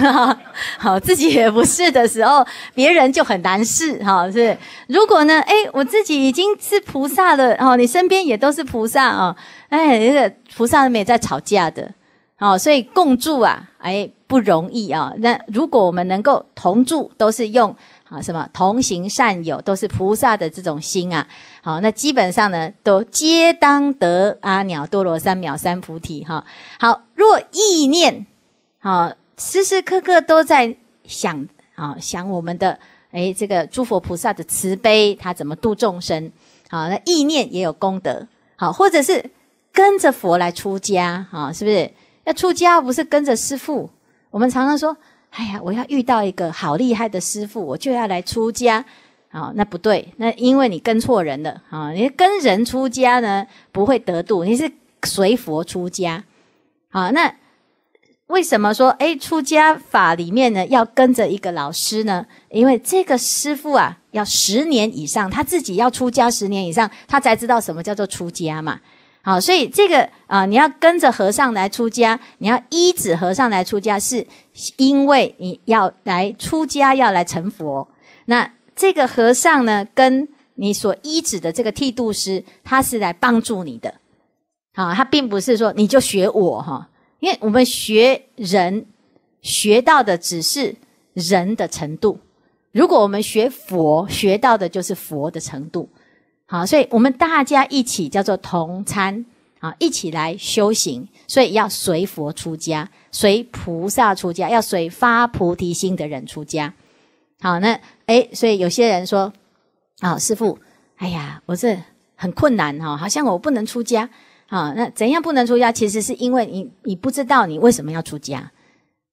好，自己也不是的时候，别人就很难事，哈，是是？如果呢？哎，我自己已经是菩萨了，哦，你身边也都是菩萨啊，哎，菩萨没在吵架的。好，所以共住啊，哎，不容易啊。那如果我们能够同住，都是用啊什么同行善友，都是菩萨的这种心啊。好，那基本上呢，都皆当得阿耨多罗三藐三菩提哈。好，若意念，好，时时刻刻都在想啊，想我们的哎这个诸佛菩萨的慈悲，他怎么度众生？好，那意念也有功德。好，或者是跟着佛来出家啊，是不是？那出家不是跟着师父？我们常常说：“哎呀，我要遇到一个好厉害的师父，我就要来出家。”啊，那不对，那因为你跟错人了啊！你跟人出家呢，不会得度。你是随佛出家。好，那为什么说哎，出家法里面呢要跟着一个老师呢？因为这个师父啊，要十年以上，他自己要出家十年以上，他才知道什么叫做出家嘛。好，所以这个啊，你要跟着和尚来出家，你要依止和尚来出家，是因为你要来出家，要来成佛。那这个和尚呢，跟你所依止的这个剃度师，他是来帮助你的。好，他并不是说你就学我哈，因为我们学人学到的只是人的程度，如果我们学佛学到的，就是佛的程度。好，所以我们大家一起叫做同参，啊，一起来修行。所以要随佛出家，随菩萨出家，要随发菩提心的人出家。好，那哎，所以有些人说：“好，师傅，哎呀，我这很困难哈，好像我不能出家。”好，那怎样不能出家？其实是因为你，你不知道你为什么要出家。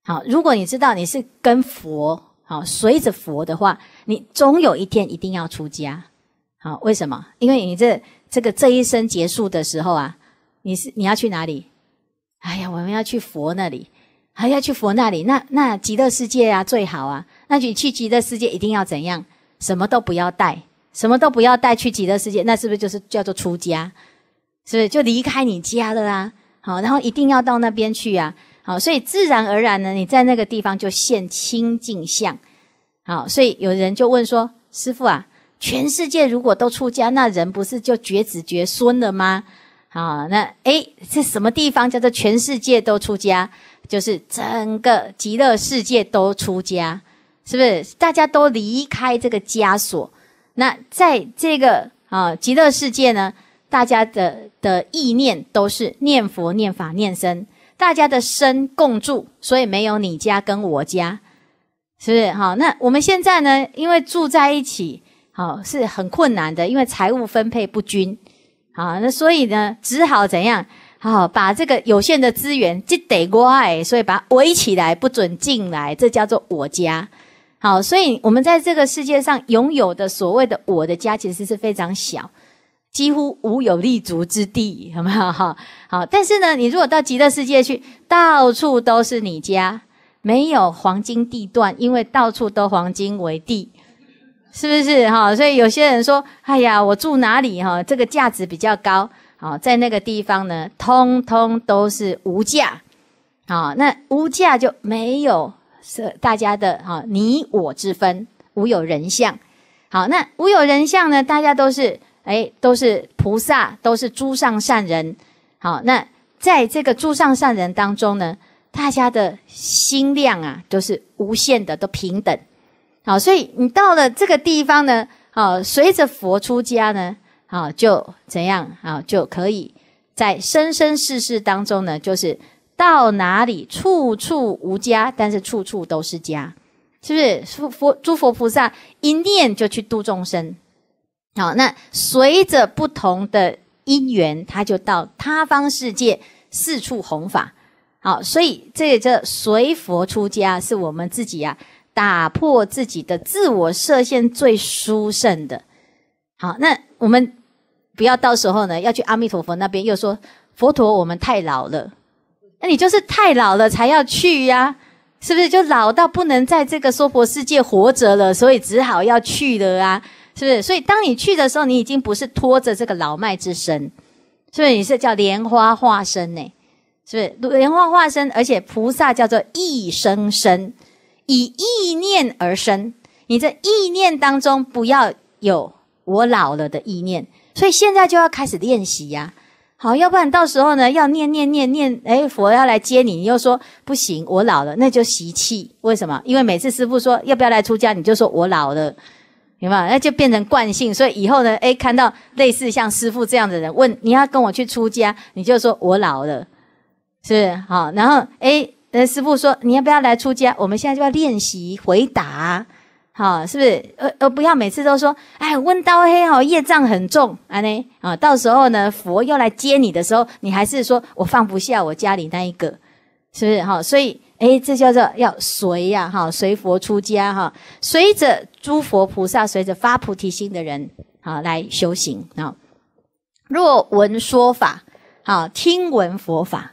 好，如果你知道你是跟佛，好，随着佛的话，你总有一天一定要出家。好，为什么？因为你这这个这一生结束的时候啊，你是你要去哪里？哎呀，我们要去佛那里，还要去佛那里。那那极乐世界啊，最好啊。那你去极乐世界一定要怎样？什么都不要带，什么都不要带去极乐世界。那是不是就是叫做出家？是不是就离开你家的啦？好，然后一定要到那边去啊。好，所以自然而然呢，你在那个地方就现清净相。好，所以有人就问说：“师傅啊。”全世界如果都出家，那人不是就绝子绝孙了吗？啊，那诶，这什么地方叫做全世界都出家？就是整个极乐世界都出家，是不是？大家都离开这个枷锁。那在这个啊极乐世界呢，大家的的意念都是念佛、念法、念身，大家的身共住，所以没有你家跟我家，是不是？好，那我们现在呢，因为住在一起。好是很困难的，因为财务分配不均。好，那所以呢，只好怎样？好，把这个有限的资源就得外，所以把它围起来，不准进来，这叫做我家。好，所以我们在这个世界上拥有的所谓的我的家，其实是非常小，几乎无有立足之地，好不好？好，但是呢，你如果到极乐世界去，到处都是你家，没有黄金地段，因为到处都黄金为地。是不是哈？所以有些人说：“哎呀，我住哪里哈？这个价值比较高。好，在那个地方呢，通通都是无价。好，那无价就没有是大家的哈，你我之分，无有人相。好，那无有人相呢？大家都是哎，都是菩萨，都是诸上善人。好，那在这个诸上善人当中呢，大家的心量啊，都是无限的，都平等。”好，所以你到了这个地方呢，好，随着佛出家呢，好，就怎样啊，就可以在生生世世当中呢，就是到哪里处处无家，但是处处都是家，是不是？佛佛诸佛菩萨一念就去度众生，好，那随着不同的因缘，他就到他方世界四处弘法，好，所以这也叫随佛出家，是我们自己啊。打破自己的自我设限最殊胜的。好，那我们不要到时候呢，要去阿弥陀佛那边，又说佛陀我们太老了，那你就是太老了才要去呀，是不是？就老到不能在这个娑婆世界活着了，所以只好要去了啊，是不是？所以当你去的时候，你已经不是拖着这个老迈之身，是不是？你是叫莲花化身呢？是不是？莲花化身，而且菩萨叫做一生身。以意念而生，你在意念当中不要有我老了的意念，所以现在就要开始练习呀。好，要不然到时候呢，要念念念念，诶佛要来接你，你又说不行，我老了，那就习气。为什么？因为每次师父说要不要来出家，你就说我老了，明白？那就变成惯性，所以以后呢，诶看到类似像师父这样的人问你要跟我去出家，你就说我老了，是好，然后诶那师傅说：“你要不要来出家？我们现在就要练习回答，好，是不是？呃呃，不要每次都说，哎，温刀黑哈，业障很重，啊呢？啊，到时候呢，佛要来接你的时候，你还是说我放不下我家里那一个，是不是？哈，所以，哎，这叫做要随呀，哈，随佛出家哈，随着诸佛菩萨，随着发菩提心的人，好来修行啊。若闻说法，好听闻佛法。”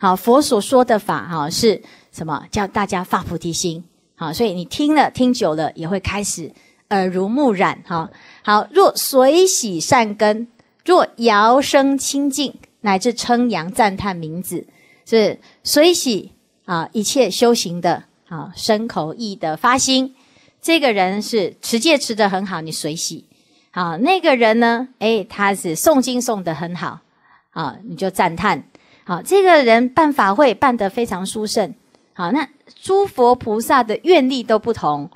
好，佛所说的法，哈是什么？叫大家发菩提心，好，所以你听了听久了，也会开始耳濡目染，哈。好，若随喜善根，若摇声清净，乃至称扬赞叹名字，是随喜啊一切修行的啊身口意的发心。这个人是持戒持得很好，你随喜；好，那个人呢？诶，他是诵经诵得很好，啊，你就赞叹。好，这个人办法会办得非常殊胜。好，那诸佛菩萨的愿力都不同，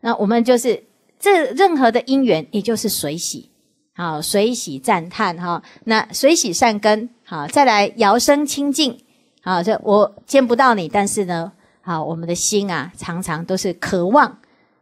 那我们就是这任何的因缘，也就是随喜。好，随喜赞叹哈，那随喜善根。好，再来摇身清净。好，这我见不到你，但是呢，好，我们的心啊，常常都是渴望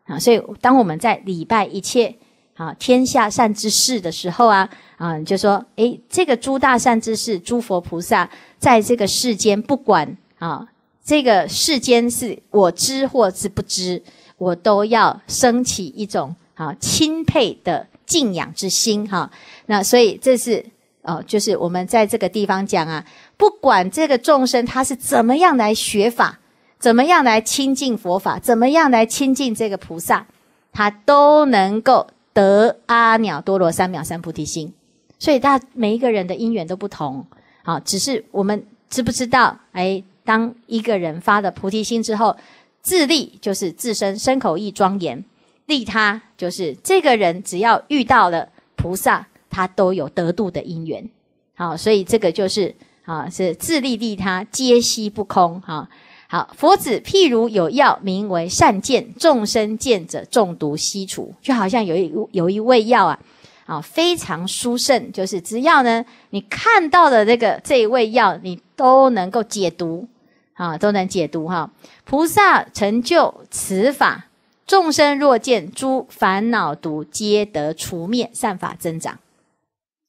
啊。所以，当我们在礼拜一切。啊，天下善之事的时候啊，啊，就说，诶，这个诸大善之事，诸佛菩萨在这个世间，不管啊，这个世间是我知或是不知，我都要升起一种啊钦佩的敬仰之心哈。那所以这是哦，就是我们在这个地方讲啊，不管这个众生他是怎么样来学法，怎么样来亲近佛法，怎么样来亲近这个菩萨，他都能够。得阿耨多罗三藐三菩提心，所以大家每一个人的因缘都不同。好，只是我们知不知道？哎，当一个人发了菩提心之后，自利就是自身身口意庄严；利他就是这个人只要遇到了菩萨，他都有得度的因缘。好，所以这个就是啊，是自利利他皆悉不空哈。好，佛子譬如有药名为善见，众生见者中毒悉除，就好像有一有一味药啊，啊非常殊胜，就是只要呢你看到的这个这一味药，你都能够解毒，啊都能解毒哈。菩萨成就此法，众生若见诸烦恼毒，皆得除灭，善法增长。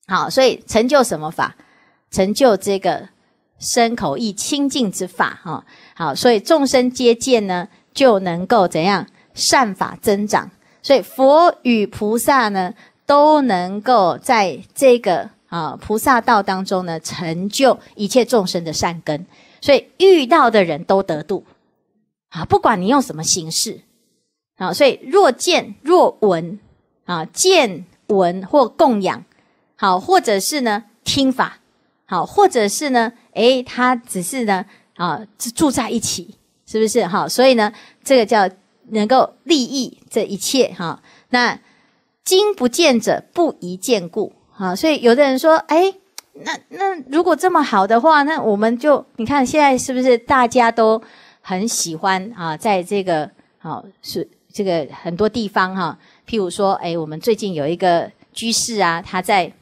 好，所以成就什么法？成就这个身口意清净之法哈。好，所以众生接见呢，就能够怎样善法增长。所以佛与菩萨呢，都能够在这个啊菩萨道当中呢，成就一切众生的善根。所以遇到的人都得度啊，不管你用什么形式啊，所以若见若闻啊，见闻或供养，好，或者是呢听法，好，或者是呢，诶，他只是呢。啊，是住在一起，是不是哈？所以呢，这个叫能够利益这一切哈。那今不见者不宜见故哈。所以有的人说，哎，那那如果这么好的话，那我们就你看现在是不是大家都很喜欢啊？在这个好是这个很多地方哈，譬如说，哎，我们最近有一个居士啊，他在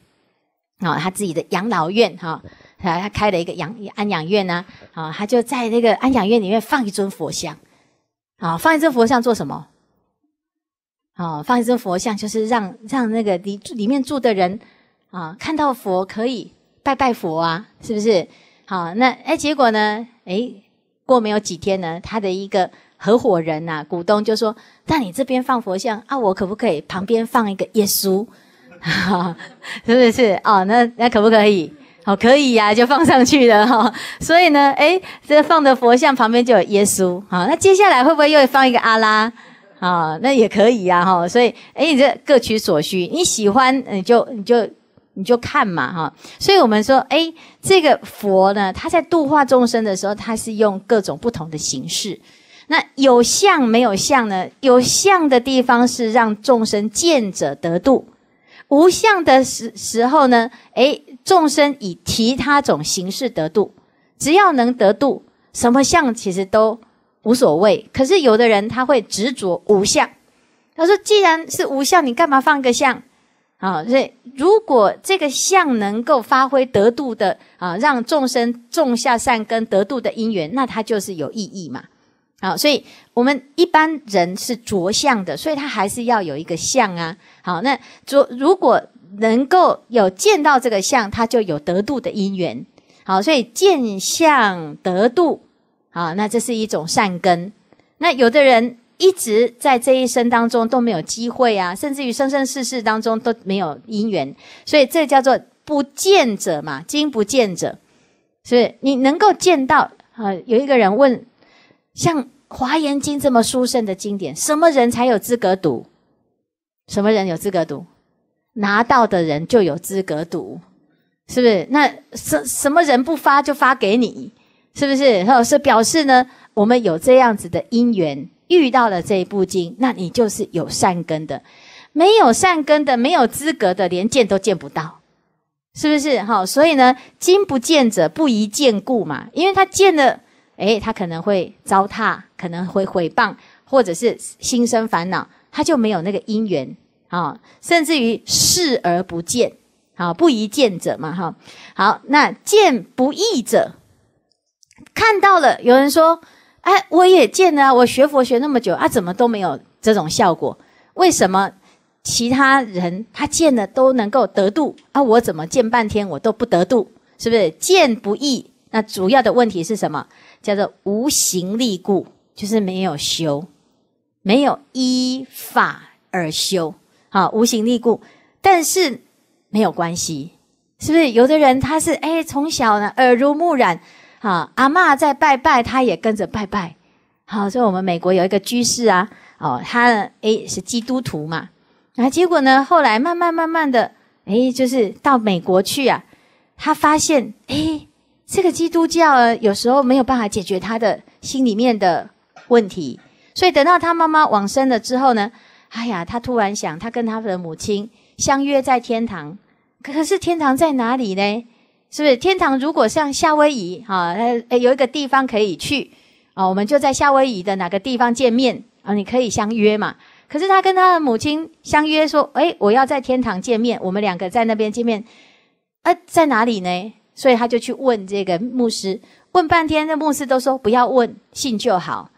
啊他自己的养老院哈。他他开了一个养安养院呐，啊，他就在那个安养院里面放一尊佛像，啊，放一尊佛像做什么？啊，放一尊佛像就是让让那个里里面住的人啊，看到佛可以拜拜佛啊，是不是？好，那哎，结果呢，哎，过没有几天呢，他的一个合伙人呐，股东就说：“那你这边放佛像啊，我可不可以旁边放一个耶稣？是不是？哦，那那可不可以？”好，可以呀，就放上去了哈。所以呢，哎，这放的佛像旁边就有耶稣。好，那接下来会不会又放一个阿拉？啊，那也可以呀，哈。所以，哎，这各取所需，你喜欢你就你就你就看嘛，哈。所以我们说，哎，这个佛呢，他在度化众生的时候，他是用各种不同的形式。那有相没有相呢？有相的地方是让众生见者得度，无相的时时候呢，哎。众生以其他种形式得度，只要能得度，什么相其实都无所谓。可是有的人他会执着无相，他说：“既然是无相，你干嘛放个相？”啊，所以如果这个相能够发挥得度的啊，让众生种下善根得度的因缘，那它就是有意义嘛。好，所以我们一般人是着相的，所以他还是要有一个相啊。好，那着如果。能够有见到这个相，他就有得度的因缘。好，所以见相得度，好，那这是一种善根。那有的人一直在这一生当中都没有机会啊，甚至于生生世世当中都没有因缘，所以这叫做不见者嘛，今不见者。所以你能够见到啊，有一个人问：像《华严经》这么殊胜的经典，什么人才有资格读？什么人有资格读？拿到的人就有资格读，是不是？那什什么人不发就发给你，是不是？哈，是表示呢，我们有这样子的因缘，遇到了这一部经，那你就是有善根的；没有善根的，没有资格的，连见都见不到，是不是？哈，所以呢，经不见者不宜见故嘛，因为他见了，诶，他可能会糟蹋，可能会毁谤，或者是心生烦恼，他就没有那个因缘。啊，甚至于视而不见，啊，不宜见者嘛，哈。好，那见不义者，看到了，有人说，哎，我也见了，我学佛学那么久，啊，怎么都没有这种效果？为什么其他人他见了都能够得度啊？我怎么见半天我都不得度？是不是见不义？那主要的问题是什么？叫做无形力故，就是没有修，没有依法而修。啊，无形力故，但是没有关系，是不是？有的人他是哎，从小呢耳濡目染，啊，阿妈在拜拜，他也跟着拜拜。好，所以我们美国有一个居士啊，哦，他哎是基督徒嘛，那结果呢，后来慢慢慢慢的，哎，就是到美国去啊，他发现哎，这个基督教有时候没有办法解决他的心里面的问题，所以等到他妈妈往生了之后呢。哎呀，他突然想，他跟他的母亲相约在天堂，可是天堂在哪里呢？是不是天堂如果像夏威夷哈，哎有一个地方可以去啊？我们就在夏威夷的哪个地方见面啊？你可以相约嘛？可是他跟他的母亲相约说，哎，我要在天堂见面，我们两个在那边见面，呃，在哪里呢？所以他就去问这个牧师，问半天那牧师都说不要问，信就好，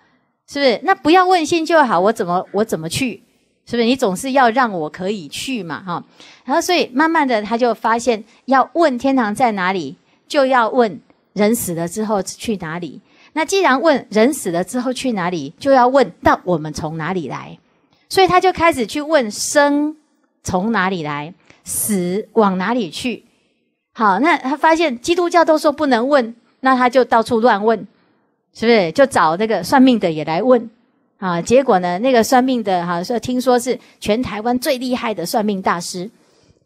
是不是？那不要问信就好，我怎么我怎么去？是不是你总是要让我可以去嘛哈？然后所以慢慢的他就发现，要问天堂在哪里，就要问人死了之后去哪里。那既然问人死了之后去哪里，就要问那我们从哪里来？所以他就开始去问生从哪里来，死往哪里去。好，那他发现基督教都说不能问，那他就到处乱问，是不是？就找那个算命的也来问。啊，结果呢，那个算命的哈说，听说是全台湾最厉害的算命大师。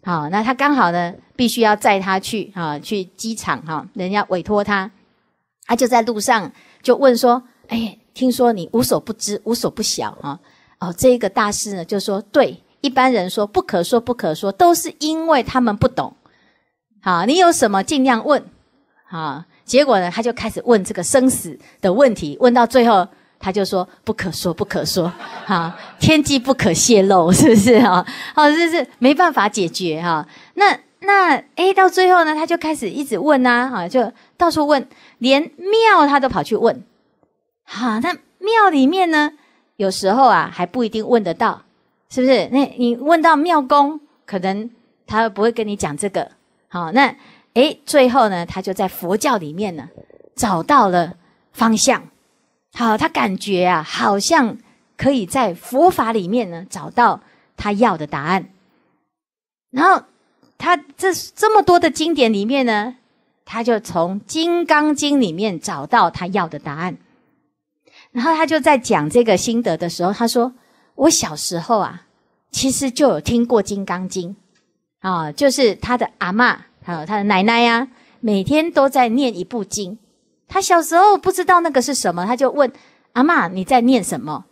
好，那他刚好呢，必须要载他去啊，去机场哈，人家委托他，他就在路上就问说：“哎，听说你无所不知，无所不晓啊？”哦，这个大师呢就说：“对，一般人说不可说，不可说，都是因为他们不懂。好，你有什么尽量问。好，结果呢，他就开始问这个生死的问题，问到最后。”他就说：“不可说，不可说，哈，天机不可泄露，是不是啊？哦，这是没办法解决哈。那那诶，到最后呢，他就开始一直问啊，啊，就到处问，连庙他都跑去问。哈，那庙里面呢，有时候啊还不一定问得到，是不是？那你问到庙公，可能他不会跟你讲这个。好，那诶，最后呢，他就在佛教里面呢找到了方向。”好，他感觉啊，好像可以在佛法里面呢找到他要的答案。然后他这这么多的经典里面呢，他就从《金刚经》里面找到他要的答案。然后他就在讲这个心得的时候，他说：“我小时候啊，其实就有听过《金刚经》，啊，就是他的阿妈还有他的奶奶呀，每天都在念一部经。”他小时候不知道那个是什么，他就问阿妈你在念什么？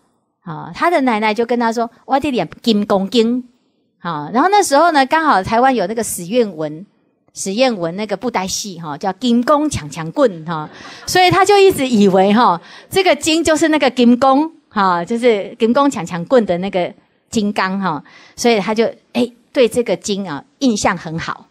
啊，他的奶奶就跟他说，我这里金公金。啊，然后那时候呢，刚好台湾有那个史愿文，史愿文那个布袋戏哈，叫金公抢抢棍哈，所以他就一直以为哈，这个金就是那个金公哈，就是金公抢抢棍的那个金刚哈，所以他就哎对这个金啊印象很好。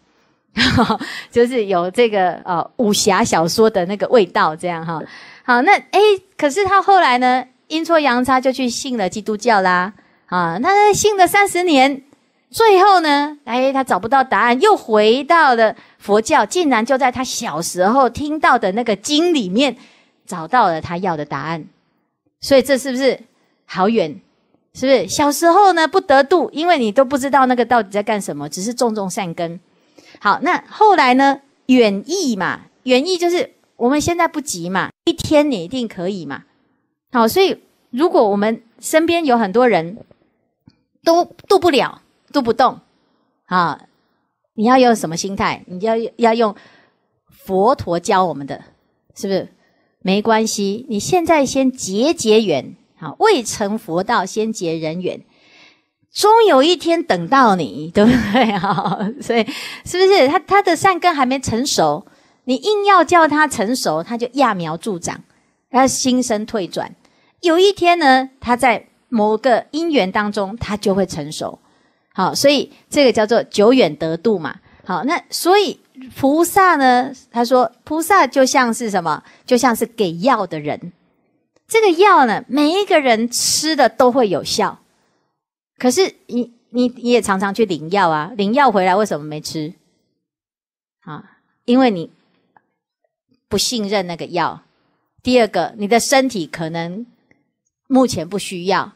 就是有这个呃武侠小说的那个味道，这样哈。好，那诶，可是他后来呢，阴错阳差就去信了基督教啦。啊，那信了三十年，最后呢，哎，他找不到答案，又回到了佛教，竟然就在他小时候听到的那个经里面找到了他要的答案。所以这是不是好远？是不是小时候呢不得度，因为你都不知道那个到底在干什么，只是种种善根。好，那后来呢？远意嘛，远意就是我们现在不急嘛，一天你一定可以嘛。好，所以如果我们身边有很多人都渡不了、渡不动，啊，你要用什么心态？你要要用佛陀教我们的，是不是？没关系，你现在先结结缘，好，未成佛道先结人缘。终有一天等到你，对不对？啊？所以是不是他他的善根还没成熟？你硬要叫他成熟，他就揠苗助长，他心生退转。有一天呢，他在某个因缘当中，他就会成熟。好，所以这个叫做久远得度嘛。好，那所以菩萨呢，他说菩萨就像是什么？就像是给药的人，这个药呢，每一个人吃的都会有效。可是你你你也常常去领药啊，领药回来为什么没吃？啊，因为你不信任那个药。第二个，你的身体可能目前不需要，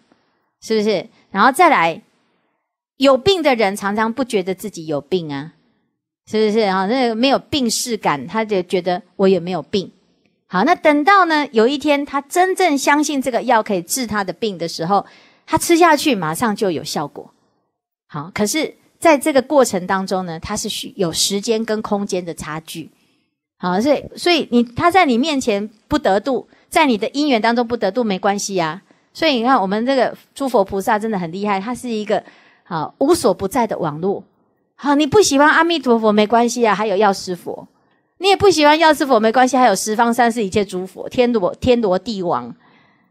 是不是？然后再来，有病的人常常不觉得自己有病啊，是不是啊？那个没有病视感，他就觉得我也没有病。好，那等到呢有一天他真正相信这个药可以治他的病的时候。他吃下去马上就有效果，好，可是在这个过程当中呢，它是需有时间跟空间的差距，好，所以所以你他在你面前不得度，在你的因缘当中不得度没关系呀。所以你看我们这个诸佛菩萨真的很厉害，他是一个好无所不在的网络，好，你不喜欢阿弥陀佛没关系啊，还有药师佛，你也不喜欢药师佛没关系，还有十方三世一切诸佛天罗天罗地网。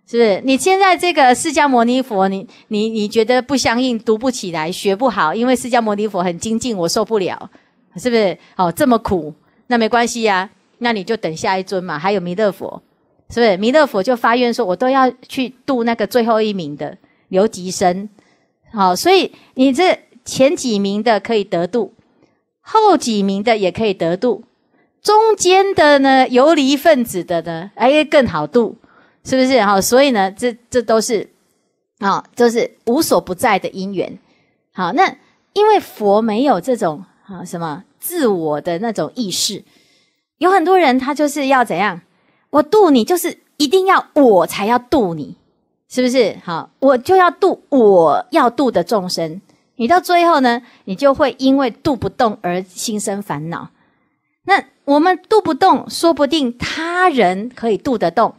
是不是你现在这个释迦牟尼佛，你你你觉得不相应，读不起来，学不好，因为释迦牟尼佛很精进，我受不了，是不是？好，这么苦，那没关系呀，那你就等下一尊嘛。还有弥勒佛，是不是？弥勒佛就发愿说，我都要去度那个最后一名的留级生。好，所以你这前几名的可以得度，后几名的也可以得度，中间的呢，游离分子的呢，哎，更好度。是不是哈？所以呢，这这都是啊，都是无所不在的因缘。好，那因为佛没有这种啊什么自我的那种意识，有很多人他就是要怎样？我度你就是一定要我才要度你，是不是？好，我就要度我要度的众生，你到最后呢，你就会因为度不动而心生烦恼。那我们度不动，说不定他人可以度得动。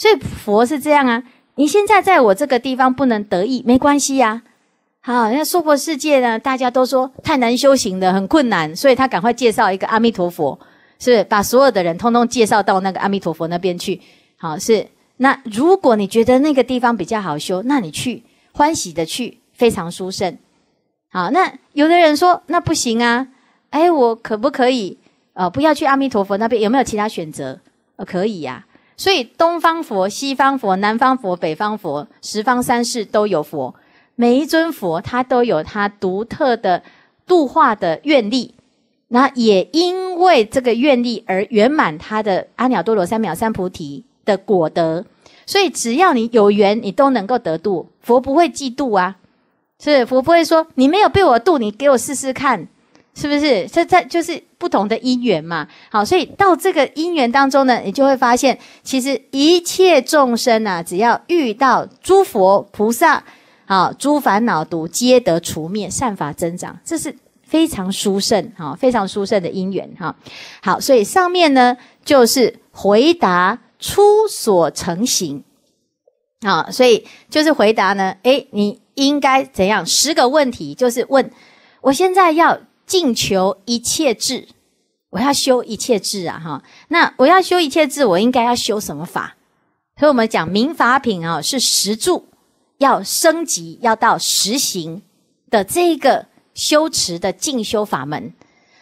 所以佛是这样啊，你现在在我这个地方不能得意，没关系呀。好，那娑婆世界呢，大家都说太难修行的，很困难，所以他赶快介绍一个阿弥陀佛，是把所有的人通通介绍到那个阿弥陀佛那边去。好，是那如果你觉得那个地方比较好修，那你去欢喜的去，非常殊胜。好，那有的人说那不行啊，哎，我可不可以呃不要去阿弥陀佛那边，有没有其他选择？呃，可以呀。所以，东方佛、西方佛、南方佛、北方佛，十方三世都有佛。每一尊佛，它都有它独特的度化的愿力，那也因为这个愿力而圆满它的阿耨多罗三藐三菩提的果德。所以，只要你有缘，你都能够得度。佛不会嫉妒啊，是是？佛不会说你没有被我度，你给我试试看。是不是？这在就是不同的因缘嘛。好，所以到这个因缘当中呢，你就会发现，其实一切众生呐，只要遇到诸佛菩萨，好，诸烦恼毒皆得除灭，善法增长，这是非常殊胜，哈，非常殊胜的因缘哈。好，所以上面呢就是回答出所成形啊，所以就是回答呢，诶，你应该怎样？十个问题就是问，我现在要。尽求一切智，我要修一切智啊！哈，那我要修一切智，我应该要修什么法？所以我们讲，明法品啊，是十住要升级，要到十行的这个修持的进修法门。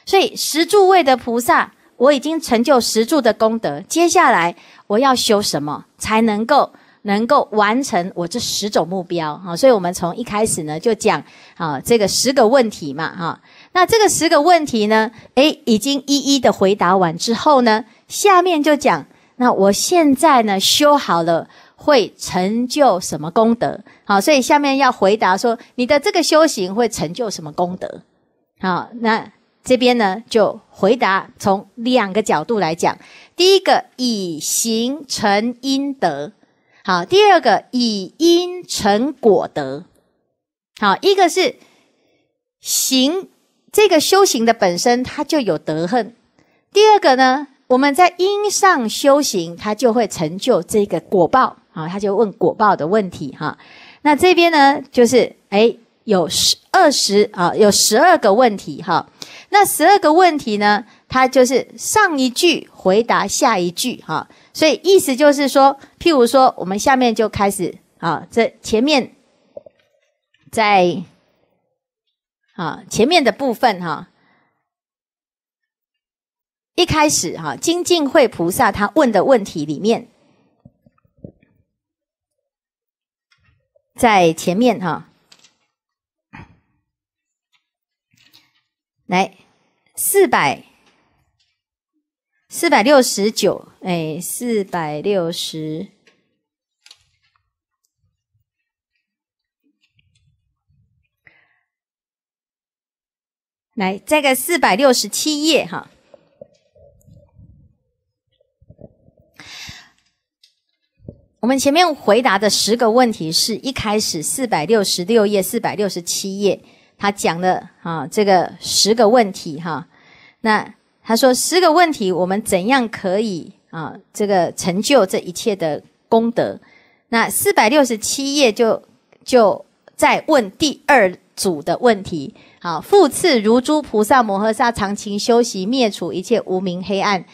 所以十住位的菩萨，我已经成就十住的功德，接下来我要修什么才能够？能够完成我这十种目标啊，所以我们从一开始呢就讲啊这个十个问题嘛哈。那这个十个问题呢，诶，已经一一的回答完之后呢，下面就讲那我现在呢修好了会成就什么功德好，所以下面要回答说你的这个修行会成就什么功德好？那这边呢就回答从两个角度来讲，第一个以行成因德。好，第二个以因成果得，好，一个是行这个修行的本身，它就有德恨。第二个呢，我们在因上修行，它就会成就这个果报好，他就问果报的问题哈。那这边呢，就是哎，有十二十啊，有十二个问题哈。那十二个问题呢，它就是上一句回答下一句哈。所以意思就是说，譬如说，我们下面就开始啊，这前面在啊前面的部分哈，一开始哈，金进会菩萨他问的问题里面，在前面哈，来四百。四百六十九，哎，四百六十。来，这个四百六十七页哈。我们前面回答的十个问题是一开始四百六十六页、四百六十七页，他讲的啊，这个十个问题哈，那。他说：“十个问题，我们怎样可以啊？这个成就这一切的功德？那四百六十七页就就再问第二组的问题。好，复赐如诸菩萨摩诃萨常勤修习，灭除一切无明黑暗，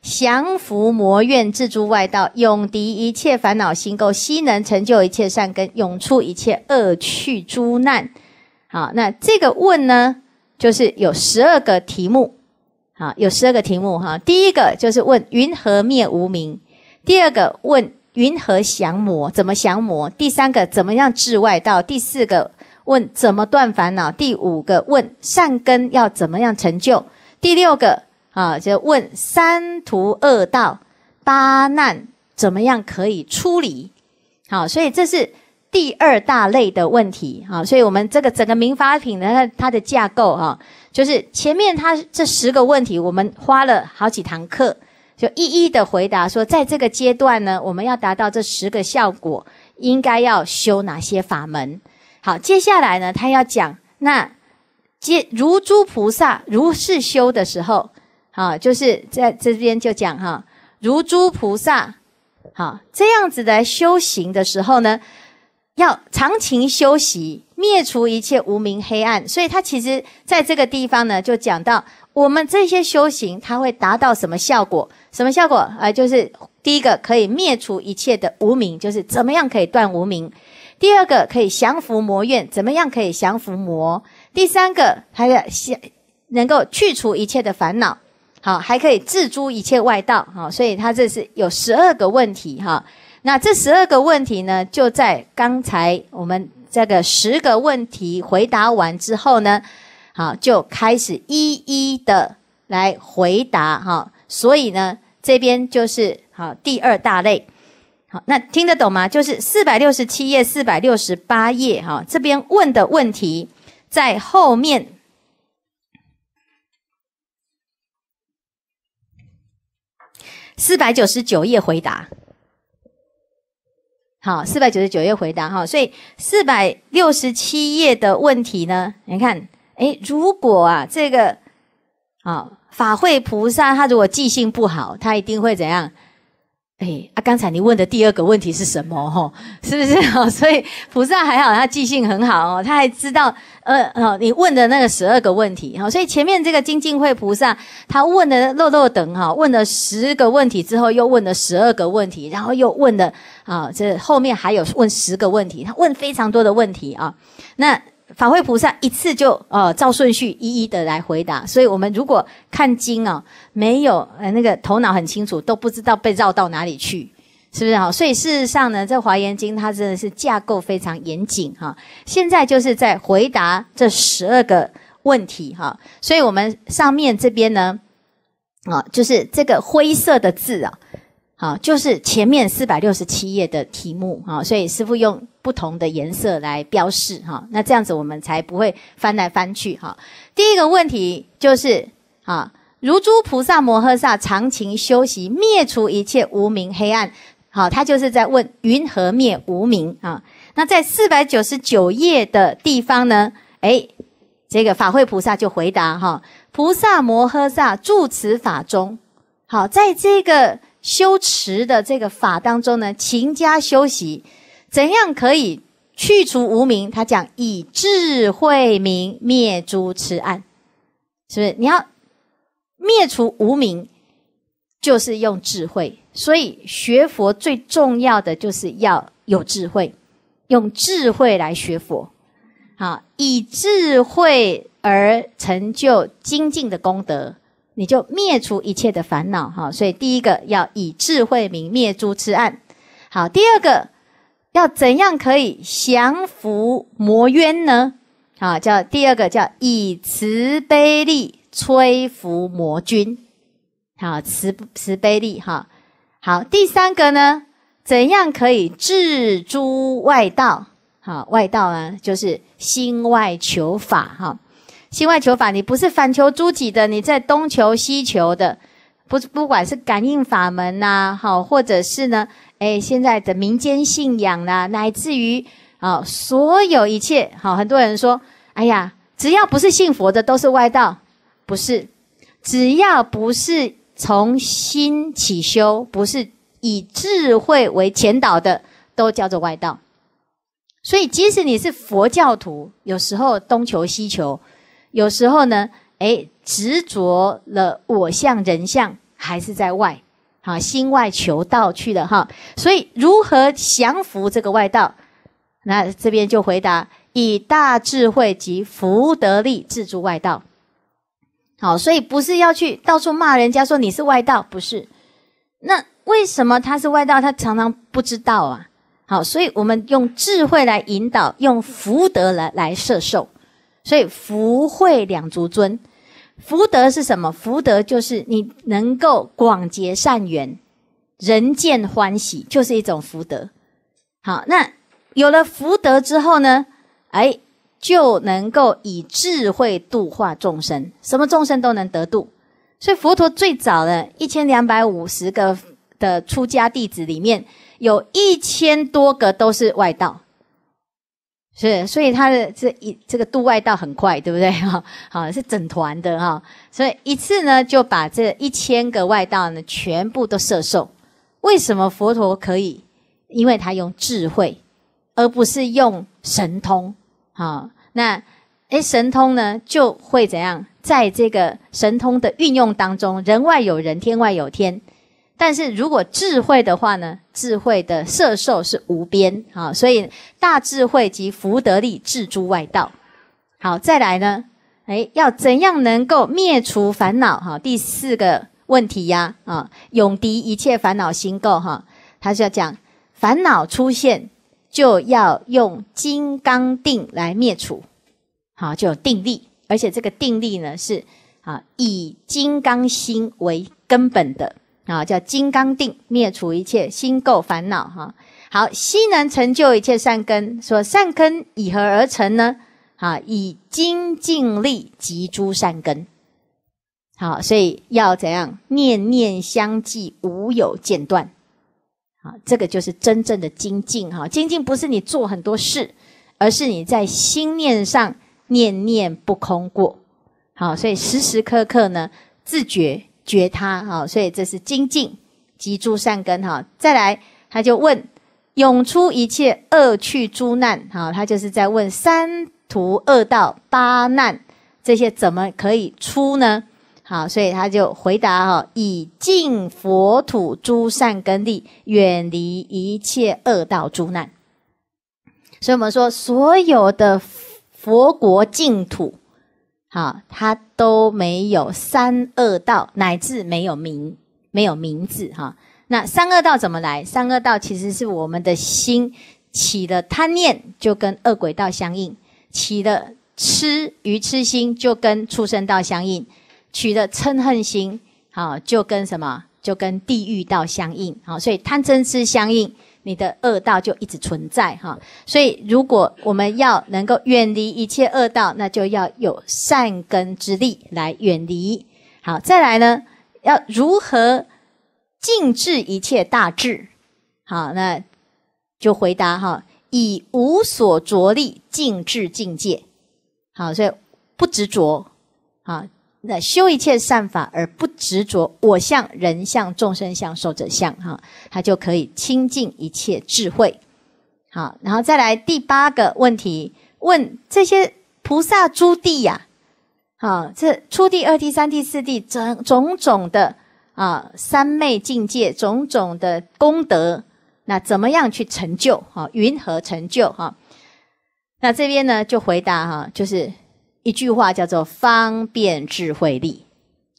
降伏魔怨，自诸外道，永敌一切烦恼心垢，悉能成就一切善根，永出一切恶趣诸难。好，那这个问呢，就是有十二个题目。”好，有十二个题目哈。第一个就是问云何灭无名，第二个问云何降魔，怎么降魔？第三个怎么样治外道？第四个问怎么断烦恼？第五个问善根要怎么样成就？第六个啊，就问三途恶道八难怎么样可以出离？好，所以这是第二大类的问题。好，所以我们这个整个《民法》品呢，它的架构哈。就是前面他这十个问题，我们花了好几堂课，就一一的回答说，在这个阶段呢，我们要达到这十个效果，应该要修哪些法门？好，接下来呢，他要讲那接如诸菩萨如是修的时候，好，就是在这边就讲哈，如诸菩萨，好，这样子来修行的时候呢。要常勤修习，灭除一切无明黑暗。所以他其实在这个地方呢，就讲到我们这些修行，它会达到什么效果？什么效果？啊，就是第一个可以灭除一切的无明，就是怎么样可以断无明；第二个可以降伏魔怨，怎么样可以降伏魔；第三个还要能够去除一切的烦恼。好，还可以自诸一切外道。好，所以他这是有十二个问题。哈。那这十二个问题呢，就在刚才我们这个十个问题回答完之后呢，好就开始一一的来回答哈。所以呢，这边就是好第二大类，好那听得懂吗？就是四百六十七页、四百六十八页哈，这边问的问题在后面四百九十九页回答。好，四百九十九页回答哈，所以四百六十七页的问题呢？你看，哎，如果啊，这个啊法会菩萨，他如果记性不好，他一定会怎样？啊，刚才你问的第二个问题是什么？哈，是不是？所以菩萨还好，他记性很好哦，他还知道，呃呃，你问的那个十二个问题哈，所以前面这个金静会菩萨他问了漏漏等哈，问了十个问题之后，又问了十二个问题，然后又问了啊，这后面还有问十个问题，他问非常多的问题啊，那。法会菩萨一次就呃照顺序一一的来回答，所以我们如果看经哦，没有呃那个头脑很清楚，都不知道被绕到哪里去，是不是哈？所以事实上呢，这《华严经》它真的是架构非常严谨哈。现在就是在回答这十二个问题哈，所以我们上面这边呢，啊，就是这个灰色的字啊。啊，就是前面四百六十七页的题目啊，所以师傅用不同的颜色来标示哈，那这样子我们才不会翻来翻去哈。第一个问题就是啊，如诸菩萨摩诃萨常勤修习，灭除一切无明黑暗。好，他就是在问云何灭无明啊？那在四百九十九页的地方呢？哎，这个法会菩萨就回答哈，菩萨摩诃萨住此法中。好，在这个。修持的这个法当中呢，勤加修习，怎样可以去除无明？他讲以智慧明灭诸痴暗，是不是？你要灭除无明，就是用智慧。所以学佛最重要的就是要有智慧，用智慧来学佛，好，以智慧而成就精进的功德。你就灭除一切的烦恼哈，所以第一个要以智慧明灭诸痴暗，好，第二个要怎样可以降服魔冤呢？好，叫第二个叫以慈悲力摧伏魔军，好，慈慈悲力哈，好，第三个呢，怎样可以治诸外道？好，外道呢就是心外求法哈。心外求法，你不是反求诸己的，你在东求西求的，不不管是感应法门呐，好，或者是呢，哎，现在的民间信仰呐，乃至于啊，所有一切，好，很多人说，哎呀，只要不是信佛的都是外道，不是，只要不是从心起修，不是以智慧为前导的，都叫做外道。所以，即使你是佛教徒，有时候东求西求。有时候呢，哎，执着了我相人相还是在外，好，心外求道去了哈。所以如何降服这个外道？那这边就回答：以大智慧及福德力自住外道。好，所以不是要去到处骂人家说你是外道，不是。那为什么他是外道？他常常不知道啊。好，所以我们用智慧来引导，用福德来来摄受。所以福慧两足尊，福德是什么？福德就是你能够广结善缘，人见欢喜，就是一种福德。好，那有了福德之后呢？哎，就能够以智慧度化众生，什么众生都能得度。所以佛陀最早的一千两百五十个的出家弟子里面，有一千多个都是外道。是，所以他的这一这个度外道很快，对不对？哈，好是整团的哈，所以一次呢就把这一千个外道呢全部都摄受。为什么佛陀可以？因为他用智慧，而不是用神通。哈，那哎，神通呢就会怎样？在这个神通的运用当中，人外有人，天外有天。但是如果智慧的话呢？智慧的色受是无边啊，所以大智慧及福德力智诸外道。好，再来呢？哎，要怎样能够灭除烦恼？哈，第四个问题呀啊，永敌一切烦恼心垢哈，他是要讲烦恼出现就要用金刚定来灭除，好，就有定力，而且这个定力呢是啊以金刚心为根本的。啊，叫金刚定，灭除一切心垢烦恼哈。好，心能成就一切善根，说善根以何而成呢？啊，以精进力集诸善根。好，所以要怎样？念念相继，无有间断。好，这个就是真正的精进哈。精进不是你做很多事，而是你在心念上念念不空过。好，所以时时刻刻呢，自觉。觉他哈，所以这是精进及诸善根哈。再来，他就问：涌出一切恶趣诸难哈，他就是在问三途恶道八难这些怎么可以出呢？好，所以他就回答哈：以净佛土诸善根力，远离一切恶道诸难。所以，我们说所有的佛国净土。好，他都没有三恶道，乃至没有名，没有名字。哈，那三恶道怎么来？三恶道其实是我们的心起了贪念，就跟恶鬼道相应；起了痴愚痴心，就跟畜生道相应；起了嗔恨心，好就跟什么？就跟地狱道相应。好，所以贪嗔痴相应。你的恶道就一直存在哈，所以如果我们要能够远离一切恶道，那就要有善根之力来远离。好，再来呢，要如何静置一切大智？好，那就回答哈，以无所着力静置境界。好，所以不执着。好。那修一切善法而不执着我相、人相、众生相、寿者相，哈，他就可以清净一切智慧。好，然后再来第八个问题，问这些菩萨诸地呀，好，这初地、二地、三地、四地，种种种的啊三昧境界，种种的功德，那怎么样去成就？啊，云何成就？哈，那这边呢就回答哈，就是。一句话叫做方便智慧力，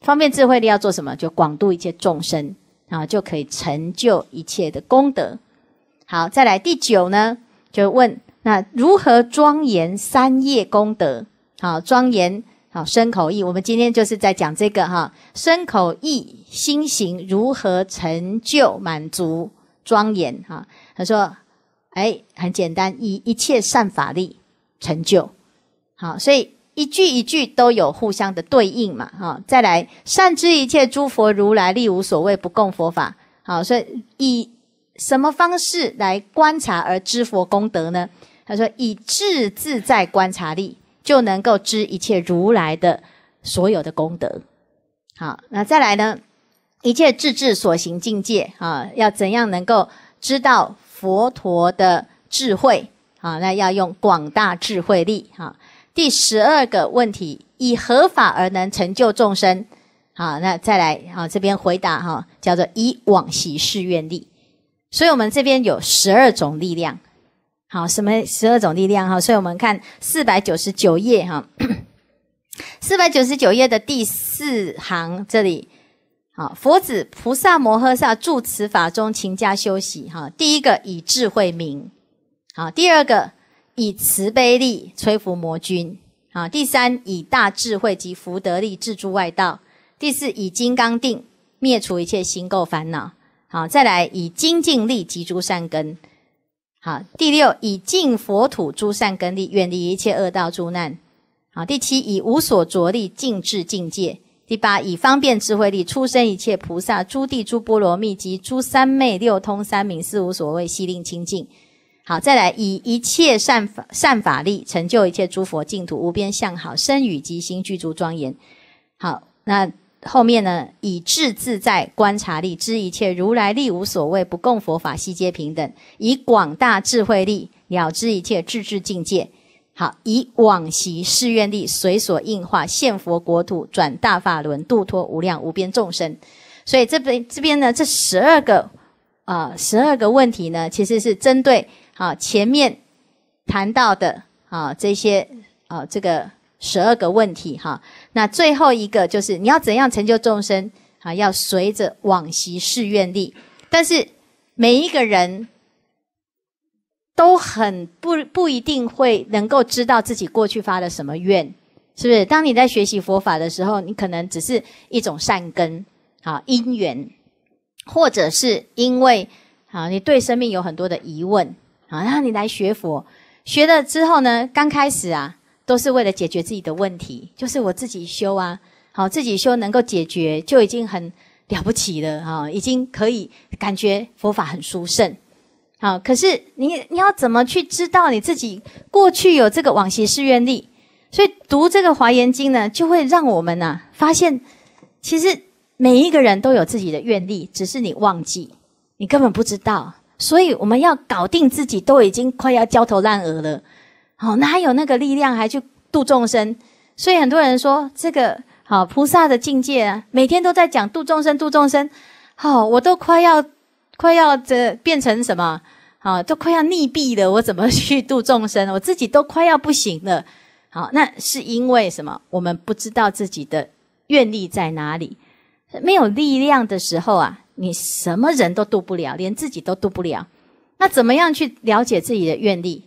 方便智慧力要做什么？就广度一切众生啊，就可以成就一切的功德。好，再来第九呢，就问那如何庄严三业功德？好，庄严好身口意。我们今天就是在讲这个哈，身口意心行如何成就满足庄严？哈，他说，哎，很简单，以一切善法力成就。好，所以。一句一句都有互相的对应嘛，哈，再来善知一切诸佛如来力无所谓不共佛法，好，所以以什么方式来观察而知佛功德呢？他说以智自在观察力就能够知一切如来的所有的功德，好，那再来呢？一切智智所行境界啊，要怎样能够知道佛陀的智慧啊？那要用广大智慧力，哈。第十二个问题，以合法而能成就众生，好，那再来，好这边回答哈，叫做以往昔誓愿力，所以我们这边有十二种力量，好，什么十二种力量哈，所以我们看四百九十九页哈，四百九十九页的第四行这里，好，佛子菩萨摩诃萨住此法中勤加修习哈，第一个以智慧名，好，第二个。以慈悲力摧伏魔军，啊！第三以大智慧及福德力治诸外道，第四以金刚定灭除一切心垢烦恼，好，再来以精进力及诸善根，好，第六以净佛土诸善根力远离一切恶道诸难，好，第七以无所着力净治境界，第八以方便智慧力出生一切菩萨诸地诸波罗蜜及诸三昧六通三明四无所谓悉令清净。好，再来以一切善法善法力成就一切诸佛净土无边相好身与吉心具足庄严。好，那后面呢？以智自在观察力知一切如来力无所谓不共佛法悉皆平等。以广大智慧力了知一切智智境界。好，以往昔誓愿力随所应化现佛国土转大法轮度脱无量无边众生。所以这边这边呢，这十二个啊十二个问题呢，其实是针对。好，前面谈到的啊，这些啊，这个十二个问题哈，那最后一个就是你要怎样成就众生？啊，要随着往昔誓愿力。但是每一个人都很不不一定会能够知道自己过去发的什么愿，是不是？当你在学习佛法的时候，你可能只是一种善根，啊因缘，或者是因为啊，你对生命有很多的疑问。好，然后你来学佛，学了之后呢，刚开始啊，都是为了解决自己的问题，就是我自己修啊，好，自己修能够解决，就已经很了不起了啊，已经可以感觉佛法很殊胜。好，可是你你要怎么去知道你自己过去有这个往昔誓愿力？所以读这个《华严经》呢，就会让我们呢发现，其实每一个人都有自己的愿力，只是你忘记，你根本不知道。所以我们要搞定自己，都已经快要焦头烂额了，好哪有那个力量还去度众生？所以很多人说这个好菩萨的境界啊，每天都在讲度众生、度众生，好我都快要快要这变成什么？好都快要溺毙了，我怎么去度众生？我自己都快要不行了。好那是因为什么？我们不知道自己的愿力在哪里，没有力量的时候啊。你什么人都渡不了，连自己都渡不了。那怎么样去了解自己的愿力？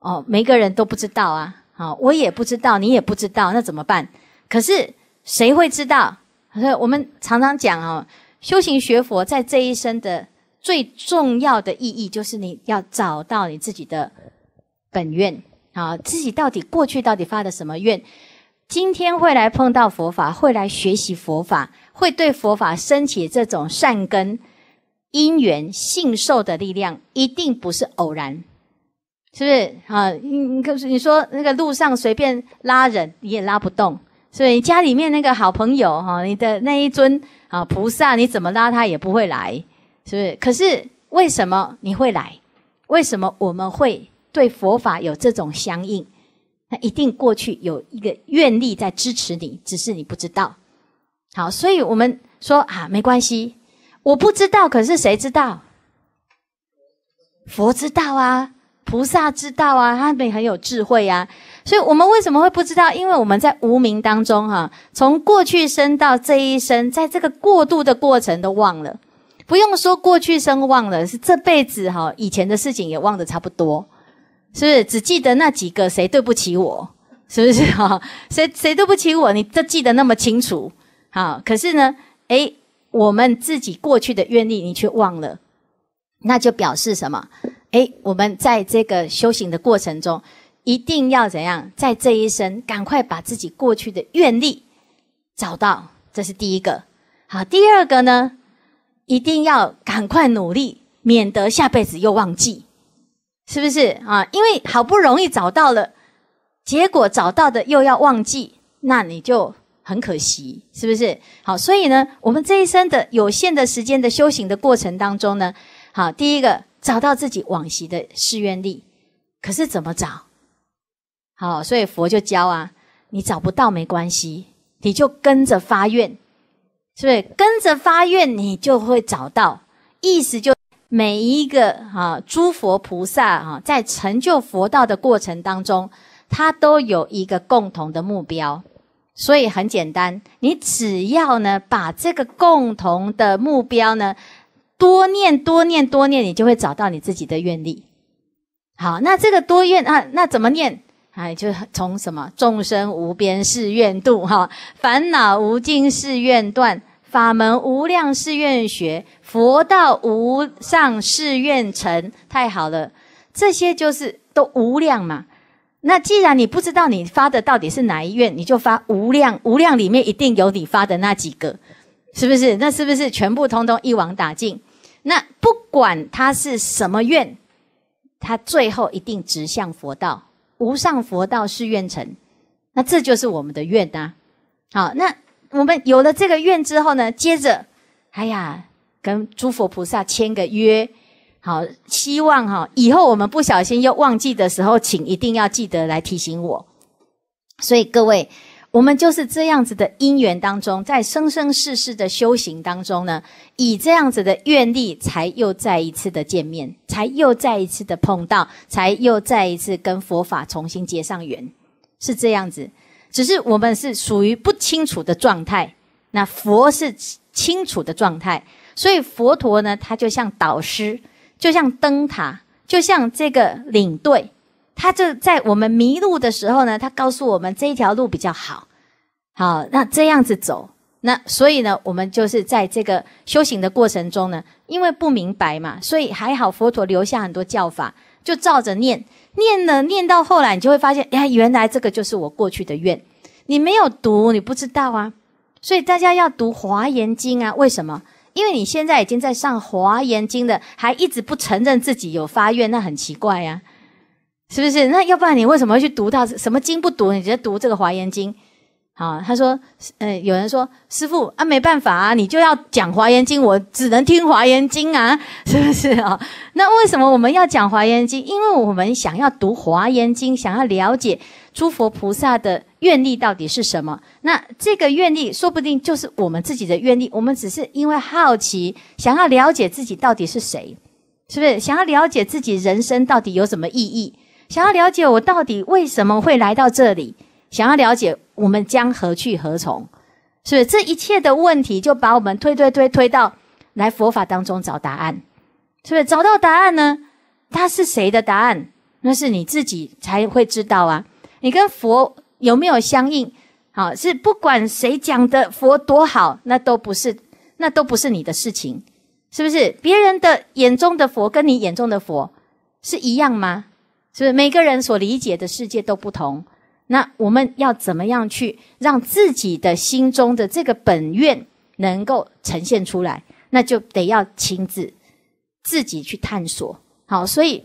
哦，每个人都不知道啊，好，我也不知道，你也不知道，那怎么办？可是谁会知道？可是我们常常讲哦，修行学佛在这一生的最重要的意义，就是你要找到你自己的本愿啊，自己到底过去到底发的什么愿？今天会来碰到佛法，会来学习佛法，会对佛法升起这种善根、因缘、信受的力量，一定不是偶然，是不是啊？你你可是你说那个路上随便拉人你也拉不动，所以家里面那个好朋友哈，你的那一尊啊菩萨，你怎么拉他也不会来，是不是？可是为什么你会来？为什么我们会对佛法有这种相应？那一定过去有一个愿力在支持你，只是你不知道。好，所以我们说啊，没关系，我不知道，可是谁知道？佛知道啊，菩萨知道啊，他们很有智慧啊。所以我们为什么会不知道？因为我们在无名当中哈，从过去生到这一生，在这个过渡的过程都忘了。不用说过去生忘了，是这辈子哈，以前的事情也忘得差不多。是不是只记得那几个谁对不起我？是不是 哈？谁谁对不起我？你这记得那么清楚好，可是呢，诶，我们自己过去的愿力你却忘了，那就表示什么？诶，我们在这个修行的过程中，一定要怎样？在这一生赶快把自己过去的愿力找到，这是第一个。好，第二个呢，一定要赶快努力，免得下辈子又忘记。是不是啊？因为好不容易找到了，结果找到的又要忘记，那你就很可惜，是不是？好，所以呢，我们这一生的有限的时间的修行的过程当中呢，好，第一个找到自己往昔的誓愿力，可是怎么找？好，所以佛就教啊，你找不到没关系，你就跟着发愿，是不是？跟着发愿，你就会找到，意思就。每一个哈诸佛菩萨哈，在成就佛道的过程当中，他都有一个共同的目标，所以很简单，你只要呢把这个共同的目标呢多念多念多念，你就会找到你自己的愿力。好，那这个多愿啊，那怎么念？哎，就从什么众生无边誓愿度哈，烦恼无尽誓愿断。法门无量誓愿学，佛道无上誓愿成。太好了，这些就是都无量嘛。那既然你不知道你发的到底是哪一愿，你就发无量，无量里面一定有你发的那几个，是不是？那是不是全部通通一网打尽？那不管它是什么愿，它最后一定直向佛道无上佛道誓愿成。那这就是我们的愿啊。好，那。我们有了这个愿之后呢，接着，哎呀，跟诸佛菩萨签个约，好，希望哈，以后我们不小心又忘记的时候，请一定要记得来提醒我。所以各位，我们就是这样子的因缘当中，在生生世世的修行当中呢，以这样子的愿力，才又再一次的见面，才又再一次的碰到，才又再一次跟佛法重新结上缘，是这样子。只是我们是属于不清楚的状态，那佛是清楚的状态，所以佛陀呢，他就像导师，就像灯塔，就像这个领队，他就在我们迷路的时候呢，他告诉我们这一条路比较好，好，那这样子走，那所以呢，我们就是在这个修行的过程中呢，因为不明白嘛，所以还好佛陀留下很多教法，就照着念。念了念到后来，你就会发现，呀，原来这个就是我过去的愿，你没有读，你不知道啊，所以大家要读《华严经》啊。为什么？因为你现在已经在上《华严经》的，还一直不承认自己有发愿，那很奇怪呀，是不是？那要不然你为什么会去读到什么经不读，你直接读这个《华严经》？好，他说，嗯，有人说，师傅啊，没办法啊，你就要讲《华严经》，我只能听《华严经》啊，是不是啊？那为什么我们要讲《华严经》？因为我们想要读《华严经》，想要了解诸佛菩萨的愿力到底是什么。那这个愿力，说不定就是我们自己的愿力。我们只是因为好奇，想要了解自己到底是谁，是不是？想要了解自己人生到底有什么意义？想要了解我到底为什么会来到这里？想要了解。我们将何去何从？是不是这一切的问题，就把我们推推推推到来佛法当中找答案？是不是找到答案呢？它是谁的答案？那是你自己才会知道啊！你跟佛有没有相应？好，是不管谁讲的佛多好，那都不是，那都不是你的事情，是不是？别人的眼中的佛，跟你眼中的佛是一样吗？是不是每个人所理解的世界都不同？那我们要怎么样去让自己的心中的这个本愿能够呈现出来？那就得要亲自自己去探索。好，所以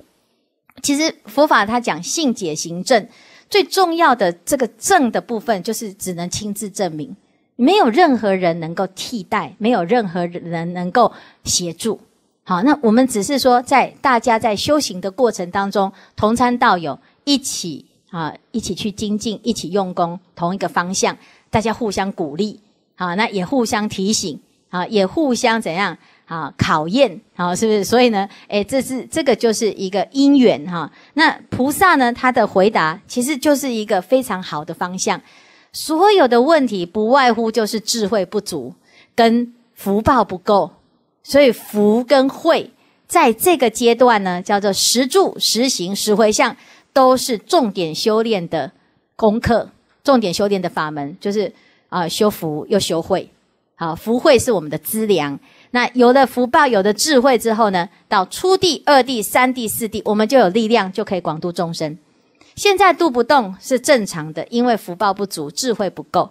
其实佛法它讲性解行证，最重要的这个证的部分，就是只能亲自证明，没有任何人能够替代，没有任何人能够协助。好，那我们只是说，在大家在修行的过程当中，同参道友一起。啊，一起去精进，一起用功，同一个方向，大家互相鼓励，啊，那也互相提醒，啊，也互相怎样，啊，考验，啊，是不是？所以呢，诶，这是这个就是一个因缘哈。那菩萨呢，他的回答其实就是一个非常好的方向。所有的问题不外乎就是智慧不足跟福报不够，所以福跟慧在这个阶段呢，叫做实住、实行、实回向。都是重点修炼的功课，重点修炼的法门就是啊，修福又修慧，好福慧是我们的资粮。那有了福报，有了智慧之后呢，到初地、二地、三地、四地，我们就有力量，就可以广度众生。现在度不动是正常的，因为福报不足，智慧不够。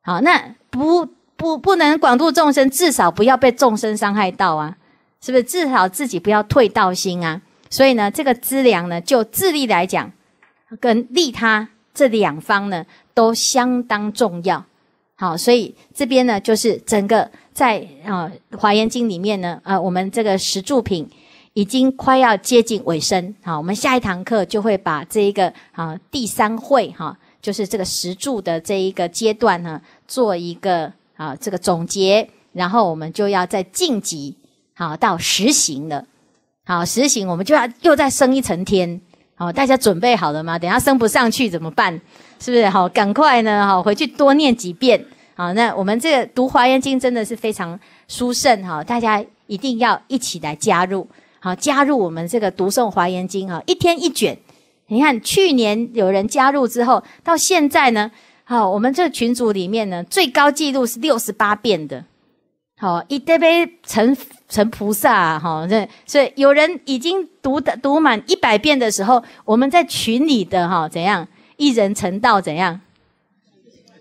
好，那不不不能广度众生，至少不要被众生伤害到啊，是不是？至少自己不要退道心啊。所以呢，这个资粮呢，就自力来讲，跟利他这两方呢，都相当重要。好，所以这边呢，就是整个在啊，《华严经》里面呢，啊，我们这个十住品已经快要接近尾声。好，我们下一堂课就会把这一个啊第三会哈，就是这个十住的这一个阶段呢，做一个啊这个总结，然后我们就要再晋级，好到实行了。好，实行我们就要又再升一层天，好，大家准备好了吗？等下升不上去怎么办？是不是？好，赶快呢，好回去多念几遍。好，那我们这个读华严经真的是非常殊胜哈，大家一定要一起来加入，好，加入我们这个读诵华严经哈，一天一卷。你看去年有人加入之后，到现在呢，好，我们这群组里面呢，最高纪录是六十八遍的。好，一得杯成成菩萨哈，那所以有人已经读的读满一百遍的时候，我们在群里的哈怎样，一人成道怎样，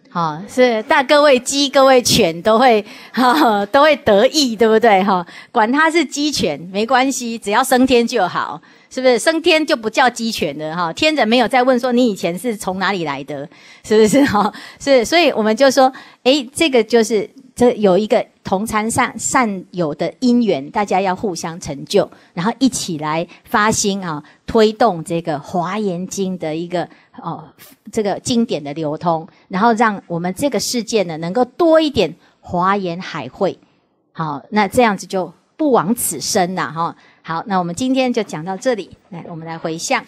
好是，大各位鸡各位犬都会，哈哈都会得意对不对哈？管他是鸡犬没关系，只要升天就好，是不是？升天就不叫鸡犬了，哈，天人没有再问说你以前是从哪里来的，是不是哈？是所以我们就说，哎，这个就是。这有一个同参善善友的因缘，大家要互相成就，然后一起来发心啊，推动这个《华严经》的一个哦，这个经典的流通，然后让我们这个世界呢，能够多一点华严海会。好，那这样子就不枉此生了哈。好，那我们今天就讲到这里。来，我们来回向，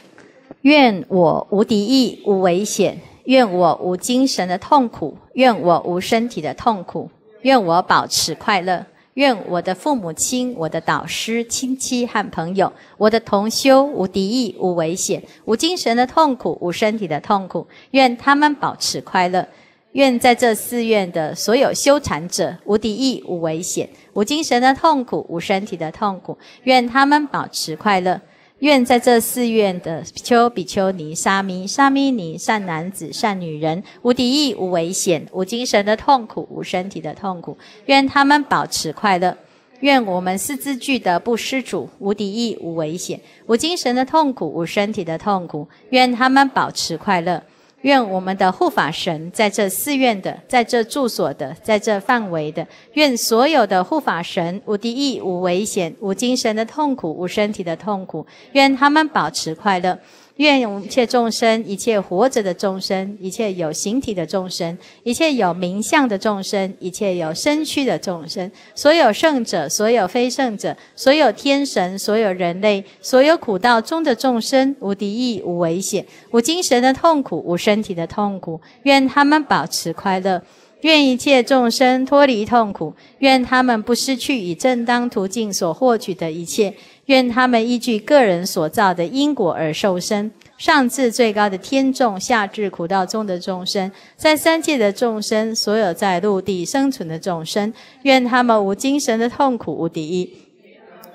愿我无敌意无危险，愿我无精神的痛苦，愿我无身体的痛苦。愿我保持快乐，愿我的父母亲、我的导师、亲戚和朋友、我的同修无敌意、无危险、无精神的痛苦、无身体的痛苦，愿他们保持快乐。愿在这寺院的所有修禅者无敌意、无危险、无精神的痛苦、无身体的痛苦，愿他们保持快乐。愿在这寺院的比丘、比丘尼、沙弥、沙弥尼、善男子、善女人，无敌意、无危险、无精神的痛苦、无身体的痛苦，愿他们保持快乐。愿我们四字句的布施主，无敌意、无危险、无精神的痛苦、无身体的痛苦，愿他们保持快乐。愿我们的护法神在这寺院的，在这住所的，在这范围的，愿所有的护法神无敌意、无危险、无精神的痛苦、无身体的痛苦，愿他们保持快乐。愿一切众生，一切活着的众生，一切有形体的众生，一切有名相的众生，一切有身躯的众生，所有圣者，所有非圣者，所有天神，所有人类，所有苦道中的众生，无敌意，无危险，无精神的痛苦，无身体的痛苦。愿他们保持快乐。愿一切众生脱离痛苦。愿他们不失去以正当途径所获取的一切。愿他们依据个人所造的因果而受生，上至最高的天众，下至苦道中的众生，在三界的众生，所有在陆地生存的众生，愿他们无精神的痛苦，无敌意。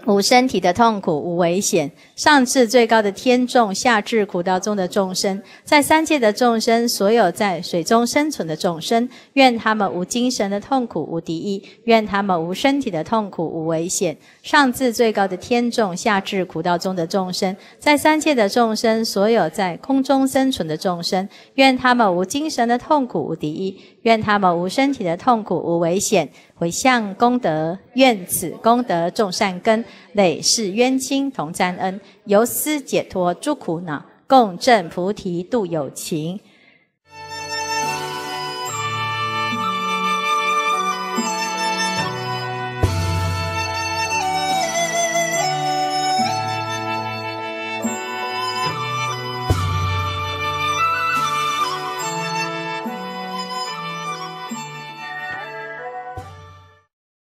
无身体的痛苦，无危险，上至最高的天众，下至苦道中的众生，在三界的众生，所有在水中生存的众生，愿他们无精神的痛苦，无敌意；愿他们无身体的痛苦，无危险，上至最高的天众，下至苦道中的众生，在三界的众生，所有在空中生存的众生，愿他们无精神的痛苦，无敌意。愿他们无身体的痛苦，无危险，回向功德。愿此功德种善根，累世冤亲同沾恩，由思解脱诸苦恼，共振菩提度有情。